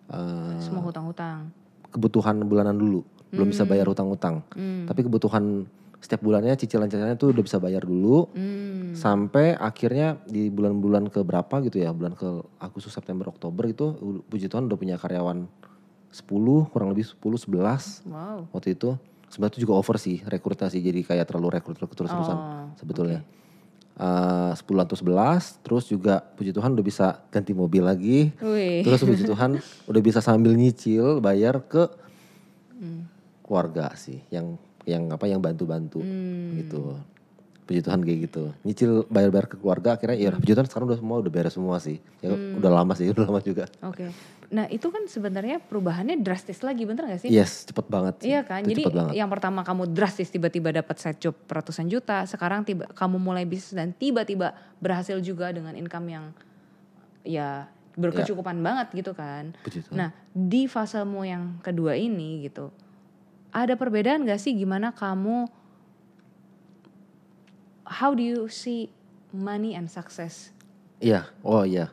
uh, semua
hutang-hutang.
Kebutuhan bulanan dulu, hmm. belum bisa hmm. bayar hutang-hutang. Hmm. Tapi kebutuhan setiap bulannya cicilan-cicilannya tuh udah bisa bayar dulu hmm. sampai akhirnya di bulan-bulan ke berapa gitu ya bulan ke Agustus September Oktober itu puji Tuhan udah punya karyawan 10 kurang lebih 10 11 wow. waktu itu sebenarnya itu juga over sih rekrutasi jadi kayak terlalu rekrut rekrut terus terusan oh, sebetulnya okay. uh, 10 atau 11 terus juga puji Tuhan udah bisa ganti mobil lagi
Ui. terus puji Tuhan
udah bisa sambil nyicil bayar ke hmm. keluarga sih yang yang apa yang bantu-bantu hmm. gitu puji Tuhan kayak gitu nyicil bayar-bayar ke keluarga akhirnya ya puji Tuhan sekarang udah semua udah beres semua sih ya hmm. udah lama sih udah lama juga
oke okay. nah itu kan sebenarnya perubahannya drastis lagi bener gak sih yes
cepet banget sih. iya kan itu jadi yang
pertama kamu drastis tiba-tiba dapat set job ratusan juta sekarang tiba kamu mulai bisnis dan tiba-tiba berhasil juga dengan income yang ya berkecukupan ya. banget gitu kan puji Tuhan. nah di fasemu yang kedua ini gitu ada perbedaan gak sih gimana kamu how do you see money and success?
Iya, yeah. oh iya.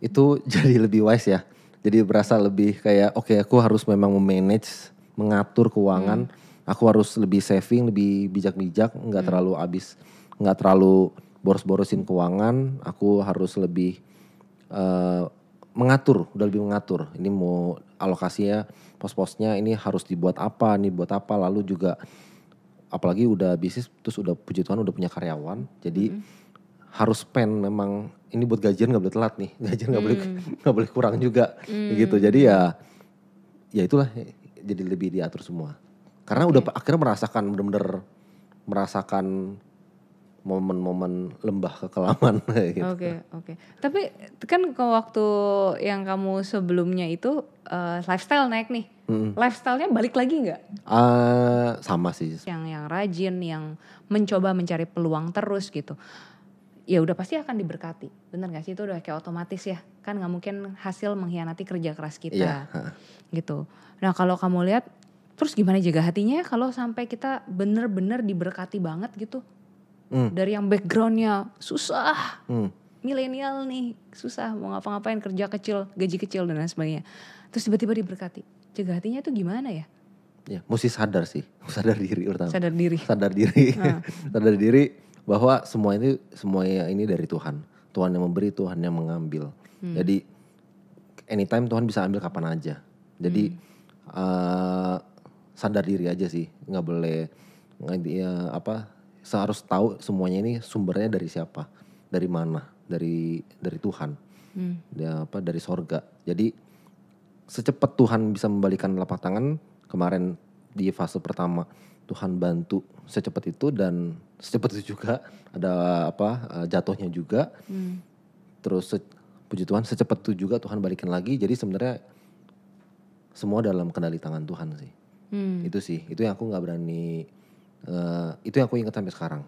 Yeah. Itu jadi lebih wise ya. Jadi berasa lebih kayak oke okay, aku harus memang memanage, mengatur keuangan. Hmm. Aku harus lebih saving, lebih bijak-bijak, nggak hmm. terlalu abis, nggak terlalu boros-borosin keuangan. Aku harus lebih uh, mengatur, udah lebih mengatur. Ini mau alokasinya, pos-posnya ini harus dibuat apa, ini buat apa, lalu juga apalagi udah bisnis terus udah puji Tuhan udah punya karyawan jadi hmm. harus spend memang ini buat gajian nggak boleh telat nih gajian nggak mm. boleh nggak boleh kurang juga mm. gitu jadi ya ya itulah jadi lebih diatur semua karena okay. udah akhirnya merasakan bener-bener merasakan momen-momen lembah kekelaman gitu. Oke, okay, oke.
Okay. Tapi kan ke waktu yang kamu sebelumnya itu uh, lifestyle naik nih. Mm. -hmm. Lifestylenya balik lagi nggak?
Uh, sama sih.
Yang yang rajin, yang mencoba mencari peluang terus gitu. Ya udah pasti akan diberkati. Bener gak sih itu udah kayak otomatis ya. Kan nggak mungkin hasil mengkhianati kerja keras kita. Yeah. Gitu. Nah, kalau kamu lihat terus gimana jaga hatinya ya? kalau sampai kita bener-bener diberkati banget gitu hmm. dari yang backgroundnya susah hmm. milenial nih susah mau ngapa-ngapain kerja kecil gaji kecil dan lain sebagainya terus tiba-tiba diberkati cegah hatinya itu gimana ya ya
mesti sadar sih sadar diri pertama sadar diri sadar diri ah. sadar diri bahwa semua ini semuanya ini dari Tuhan Tuhan yang memberi Tuhan yang mengambil hmm. jadi anytime Tuhan bisa ambil kapan aja jadi hmm. uh, sadar diri aja sih nggak boleh nggak ya, apa harus tahu semuanya ini sumbernya dari siapa, dari mana, dari dari Tuhan, hmm. dari apa dari sorga. Jadi secepat Tuhan bisa membalikan lapak tangan kemarin di fase pertama Tuhan bantu secepat itu dan secepat itu juga ada apa e, jatuhnya juga. Hmm. Terus puji Tuhan secepat itu juga Tuhan balikin lagi. Jadi sebenarnya semua dalam kendali tangan Tuhan sih. Hmm. Itu sih, itu yang aku nggak berani Eh, itu yang aku ingat sampai sekarang.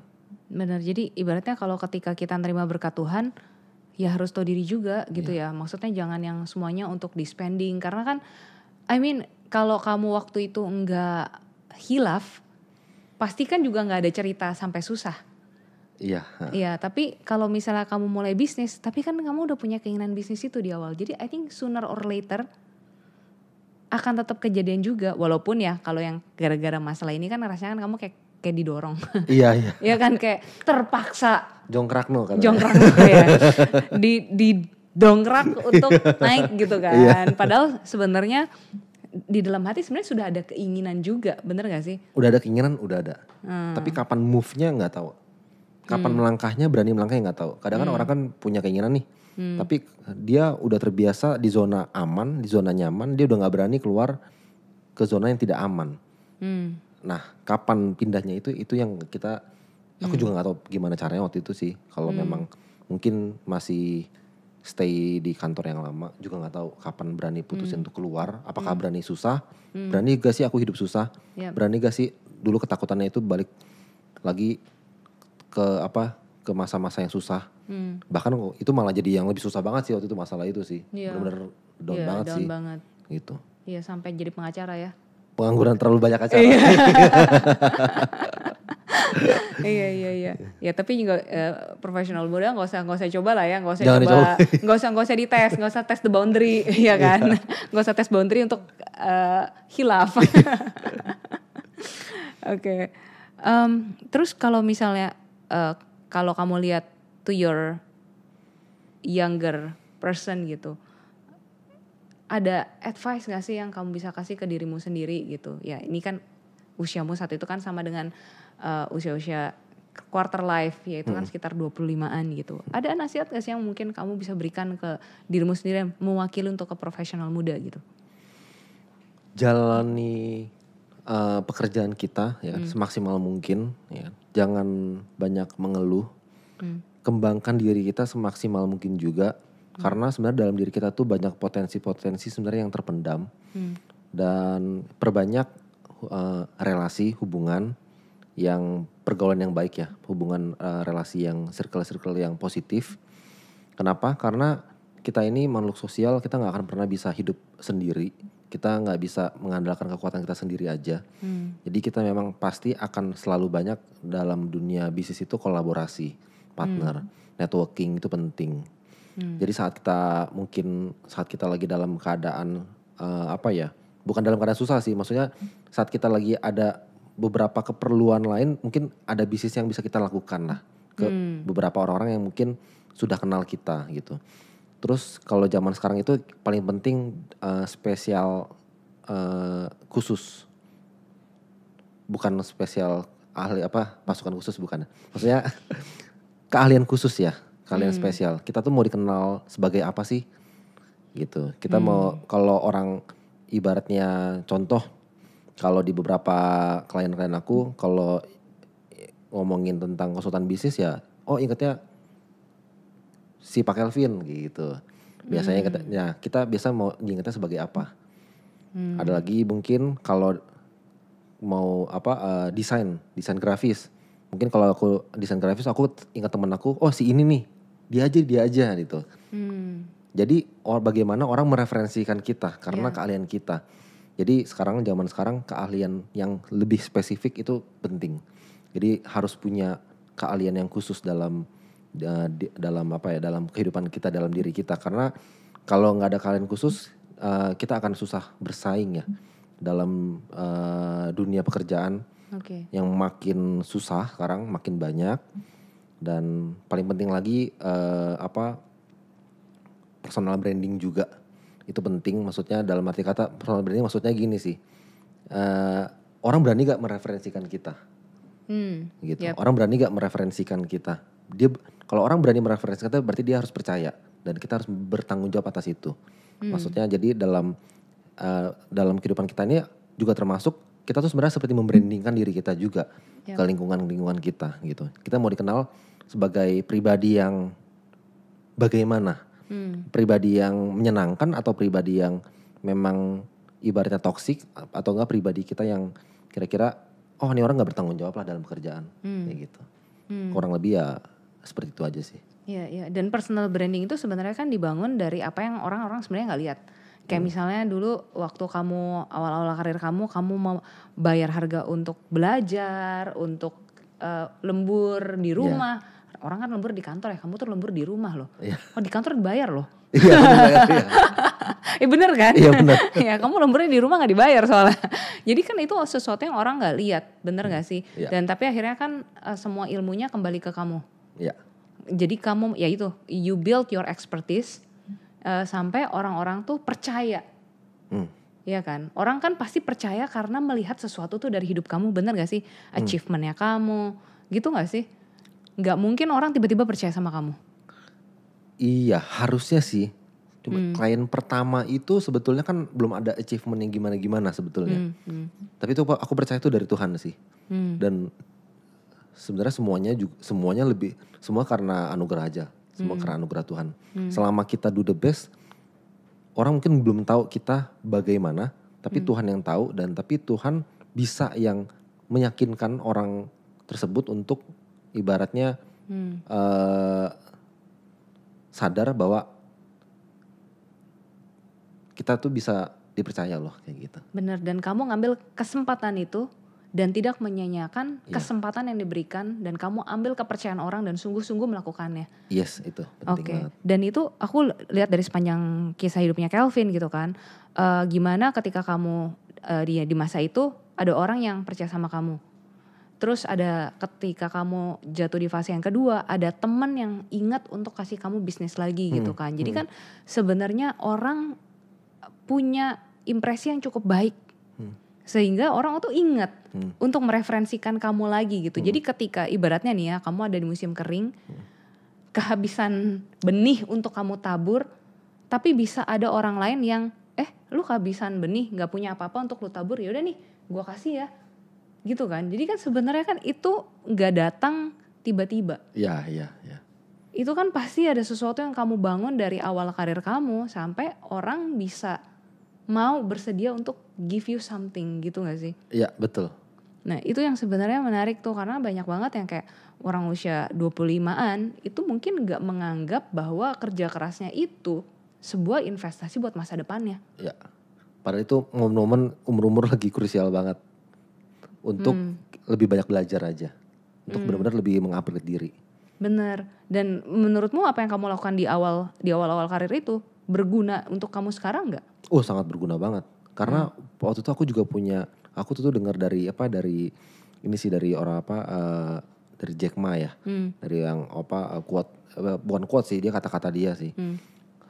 Benar. Jadi ibaratnya kalau ketika kita terima berkat Tuhan, ya harus tahu diri juga gitu yeah. ya. Maksudnya jangan yang semuanya untuk di spending karena kan I mean kalau kamu waktu itu enggak hilaf pasti kan juga nggak ada cerita sampai susah.
Iya. Iya,
tapi kalau misalnya kamu mulai bisnis, tapi kan kamu udah punya keinginan bisnis itu di awal. Jadi I think sooner or later akan tetap kejadian juga walaupun ya kalau yang gara-gara masalah ini kan rasanya kan kamu kayak kayak didorong.
Iya iya.
Iya kan kayak terpaksa.
Jongkrakno kan. Jongkrakno ya. Di di dongkrak untuk naik gitu kan. Iya. Padahal
sebenarnya di dalam hati sebenarnya sudah ada keinginan juga, bener gak sih?
Udah ada keinginan, udah ada. Hmm. Tapi kapan move-nya nggak tahu. Kapan hmm. melangkahnya berani melangkah nggak tahu. Kadang kan hmm. orang kan punya keinginan nih, hmm. tapi dia udah terbiasa di zona aman, di zona nyaman, dia udah nggak berani keluar ke zona yang tidak aman. Hmm. Nah, kapan pindahnya itu itu yang kita aku hmm. juga nggak tahu gimana caranya waktu itu sih. Kalau hmm. memang mungkin masih stay di kantor yang lama juga nggak tahu kapan berani putusin hmm. untuk keluar. Apakah hmm. berani susah? Hmm. Berani gak sih aku hidup susah? Yep. Berani gak sih dulu ketakutannya itu balik lagi ke apa? ke masa-masa yang susah. Hmm. Bahkan itu malah jadi yang lebih susah banget sih waktu itu masalah itu sih. Yeah. Benar-benar down yeah, banget down sih. banget. Gitu.
Iya, sampai jadi pengacara ya
pengangguran terlalu banyak acara. Iya.
iya iya iya. Ya tapi juga uh, profesional muda nggak usah nggak usah coba lah ya, nggak usah Jangan coba, nggak usah nggak usah dites, nggak usah tes the boundary, ya kan? Nggak usah tes boundary untuk uh, hilaf. Oke. Okay. Um, terus kalau misalnya uh, kalau kamu lihat to your younger person gitu, ada advice gak sih yang kamu bisa kasih ke dirimu sendiri gitu ya ini kan usiamu saat itu kan sama dengan uh, usia-usia quarter life yaitu kan hmm. kan sekitar 25-an gitu. Ada nasihat gak sih yang mungkin kamu bisa berikan ke dirimu sendiri yang mewakili untuk ke profesional muda gitu?
Jalani uh, pekerjaan kita ya hmm. semaksimal mungkin ya. Jangan banyak mengeluh. Hmm. Kembangkan diri kita semaksimal mungkin juga karena sebenarnya dalam diri kita tuh banyak potensi-potensi sebenarnya yang terpendam. Hmm. Dan perbanyak uh, relasi, hubungan yang pergaulan yang baik ya, hubungan uh, relasi yang circle-circle yang positif. Kenapa? Karena kita ini makhluk sosial, kita nggak akan pernah bisa hidup sendiri. Kita nggak bisa mengandalkan kekuatan kita sendiri aja. Hmm. Jadi kita memang pasti akan selalu banyak dalam dunia bisnis itu kolaborasi, partner, hmm. networking itu penting. Hmm. Jadi saat kita mungkin saat kita lagi dalam keadaan uh, apa ya? Bukan dalam keadaan susah sih, maksudnya saat kita lagi ada beberapa keperluan lain, mungkin ada bisnis yang bisa kita lakukan lah ke hmm. beberapa orang-orang yang mungkin sudah kenal kita gitu. Terus kalau zaman sekarang itu paling penting uh, spesial uh, khusus, bukan spesial ahli apa pasukan khusus bukan, maksudnya keahlian khusus ya kalian hmm. spesial kita tuh mau dikenal sebagai apa sih gitu kita hmm. mau kalau orang ibaratnya contoh kalau di beberapa klien-klien aku kalau ngomongin tentang konsultan bisnis ya oh ingatnya si Pak Kelvin gitu biasanya hmm. kita, ya kita biasa mau ingatnya sebagai apa hmm. ada lagi mungkin kalau mau apa uh, desain desain grafis mungkin kalau aku desain grafis aku ingat temen aku oh si ini nih dia aja dia aja gitu. Hmm. Jadi or, bagaimana orang mereferensikan kita karena yeah. keahlian kita. Jadi sekarang zaman sekarang keahlian yang lebih spesifik itu penting. Jadi harus punya keahlian yang khusus dalam uh, di, dalam apa ya dalam kehidupan kita dalam diri kita karena kalau nggak ada keahlian khusus uh, kita akan susah bersaing ya dalam uh, dunia pekerjaan okay. yang makin susah sekarang makin banyak dan paling penting lagi uh, apa personal branding juga itu penting maksudnya dalam arti kata personal branding maksudnya gini sih uh, orang berani gak mereferensikan kita hmm, gitu yep. orang berani gak mereferensikan kita dia kalau orang berani mereferensikan kita berarti dia harus percaya dan kita harus bertanggung jawab atas itu hmm. maksudnya jadi dalam uh, dalam kehidupan kita ini juga termasuk kita tuh sebenarnya seperti membrandingkan diri kita juga yeah. ke lingkungan-lingkungan kita gitu. Kita mau dikenal sebagai pribadi yang bagaimana? Hmm. Pribadi yang menyenangkan atau pribadi yang memang ibaratnya toksik atau enggak pribadi kita yang kira-kira oh ini orang nggak bertanggung jawab lah dalam pekerjaan hmm. kayak gitu. Hmm. Kurang lebih ya seperti itu aja sih.
Iya, iya. Dan personal branding itu sebenarnya kan dibangun dari apa yang orang-orang sebenarnya nggak lihat Kayak hmm. misalnya dulu waktu kamu awal-awal karir kamu, kamu mau bayar harga untuk belajar, untuk uh, lembur di iya. rumah. Yeah. Orang kan lembur di kantor ya, kamu tuh lembur di rumah loh. Yeah. Oh di kantor dibayar
loh. Iya bener,
ya, bener kan? Iya bener. ya kamu lemburnya di rumah nggak dibayar soalnya. Jadi kan itu sesuatu yang orang nggak lihat, bener nggak hmm, sih? Yeah. Dan tapi akhirnya kan uh, semua ilmunya kembali ke kamu. Iya. Jadi kamu ya itu, you build your expertise uh, sampai orang-orang tuh percaya. Hmm. Iya kan, orang kan pasti percaya karena melihat sesuatu tuh dari hidup kamu bener gak sih, hmm. achievementnya hmm. kamu, gitu gak sih? Gak mungkin orang tiba-tiba percaya sama kamu.
Iya, harusnya sih. Cuma hmm. klien pertama itu sebetulnya kan belum ada achievement yang gimana-gimana sebetulnya. Hmm. Hmm. Tapi itu aku percaya itu dari Tuhan sih. Hmm. Dan sebenarnya semuanya juga semuanya lebih semua karena anugerah aja semua hmm. karena anugerah Tuhan. Hmm. Selama kita do the best, orang mungkin belum tahu kita bagaimana, tapi hmm. Tuhan yang tahu dan tapi Tuhan bisa yang meyakinkan orang tersebut untuk ibaratnya hmm. uh, sadar bahwa kita tuh bisa dipercaya loh kayak gitu.
Bener dan kamu ngambil kesempatan itu dan tidak menyanyiakan yeah. kesempatan yang diberikan dan kamu ambil kepercayaan orang dan sungguh-sungguh melakukannya.
Yes, itu penting okay. banget.
Dan itu aku lihat dari sepanjang kisah hidupnya Kelvin gitu kan. Uh, gimana ketika kamu uh, eh, di di masa itu ada orang yang percaya sama kamu. Terus ada ketika kamu jatuh di fase yang kedua, ada teman yang ingat untuk kasih kamu bisnis lagi hmm. gitu kan. Jadi hmm. kan sebenarnya orang punya impresi yang cukup baik sehingga orang itu ingat hmm. untuk mereferensikan kamu lagi gitu. Hmm. Jadi ketika ibaratnya nih ya, kamu ada di musim kering, hmm. kehabisan benih untuk kamu tabur, tapi bisa ada orang lain yang eh lu kehabisan benih, nggak punya apa-apa untuk lu tabur, ya udah nih, gua kasih ya, gitu kan. Jadi kan sebenarnya kan itu nggak datang tiba-tiba.
Iya iya. Ya.
Itu kan pasti ada sesuatu yang kamu bangun dari awal karir kamu sampai orang bisa mau bersedia untuk give you something gitu gak sih? Iya betul. Nah itu yang sebenarnya menarik tuh karena banyak banget yang kayak orang usia 25-an itu mungkin gak menganggap bahwa kerja kerasnya itu sebuah investasi buat masa depannya.
Iya. Padahal itu momen-momen umur-umur lagi krusial banget untuk hmm. lebih banyak belajar aja. Untuk hmm. benar-benar lebih mengupgrade diri.
Bener. Dan menurutmu apa yang kamu lakukan di awal di awal-awal karir itu berguna untuk kamu sekarang nggak?
Oh sangat berguna banget karena hmm. waktu itu aku juga punya aku tuh, tuh dengar dari apa dari ini sih dari orang apa uh, dari Jack Ma ya hmm. dari yang apa uh, kuat uh, bukan kuat sih dia kata-kata dia sih hmm.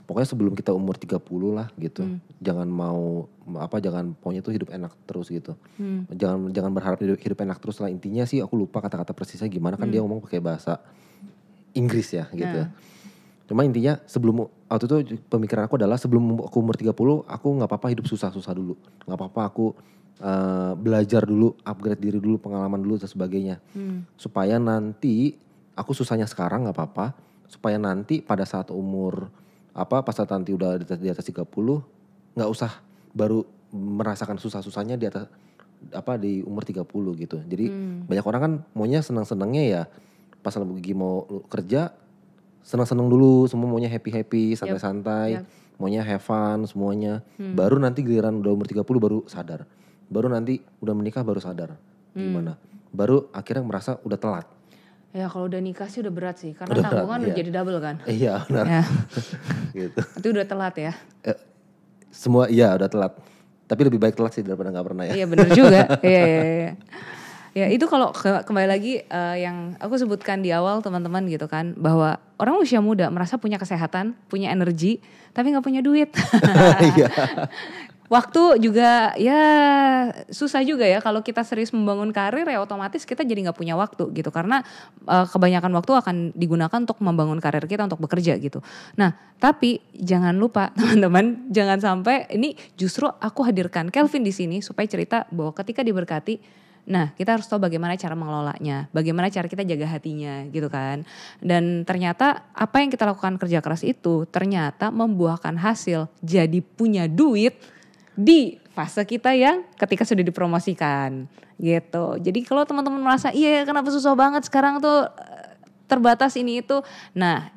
pokoknya sebelum kita umur 30 lah gitu hmm. jangan mau apa jangan pokoknya tuh hidup enak terus gitu hmm. jangan jangan berharap hidup, hidup enak terus lah intinya sih aku lupa kata-kata persisnya gimana kan hmm. dia ngomong pakai bahasa Inggris ya gitu yeah. Cuma intinya sebelum waktu itu pemikiran aku adalah sebelum aku umur 30 aku nggak apa-apa hidup susah-susah dulu. nggak apa-apa aku uh, belajar dulu, upgrade diri dulu, pengalaman dulu dan sebagainya. Hmm. Supaya nanti aku susahnya sekarang nggak apa-apa, supaya nanti pada saat umur apa pas saat nanti udah di atas, di atas 30 nggak usah baru merasakan susah-susahnya di atas apa di umur 30 gitu. Jadi hmm. banyak orang kan maunya senang-senangnya ya pas lagi mau kerja senang-senang dulu, semua maunya happy-happy, santai-santai, yep. yep. maunya have fun semuanya. Hmm. Baru nanti giliran udah umur 30 baru sadar. Baru nanti udah menikah baru sadar. Hmm. Gimana? Baru akhirnya merasa udah telat.
Ya kalau udah nikah sih udah berat sih karena udah tanggungan berat, udah ya. jadi double kan. Iya benar.
Ya. gitu. Itu
udah telat ya. Eh,
semua iya udah telat. Tapi lebih baik telat sih daripada nggak pernah ya. Iya benar juga. iya iya iya
ya itu kalau ke, kembali lagi uh, yang aku sebutkan di awal teman-teman gitu kan bahwa orang usia muda merasa punya kesehatan punya energi tapi nggak punya duit iya. waktu juga ya susah juga ya kalau kita serius membangun karir ya otomatis kita jadi nggak punya waktu gitu karena uh, kebanyakan waktu akan digunakan untuk membangun karir kita untuk bekerja gitu. Nah tapi jangan lupa teman-teman jangan sampai ini justru aku hadirkan Kelvin di sini supaya cerita bahwa ketika diberkati Nah, kita harus tahu bagaimana cara mengelolanya, bagaimana cara kita jaga hatinya gitu kan. Dan ternyata apa yang kita lakukan kerja keras itu ternyata membuahkan hasil jadi punya duit di fase kita yang ketika sudah dipromosikan gitu. Jadi kalau teman-teman merasa iya kenapa susah banget sekarang tuh eh, terbatas ini itu. Nah,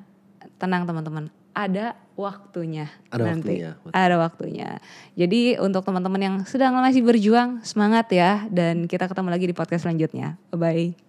tenang teman-teman, ada waktunya ada nanti. Waktunya, Ada waktunya. Jadi untuk teman-teman yang sedang masih berjuang, semangat ya dan kita ketemu lagi di podcast selanjutnya. Bye bye.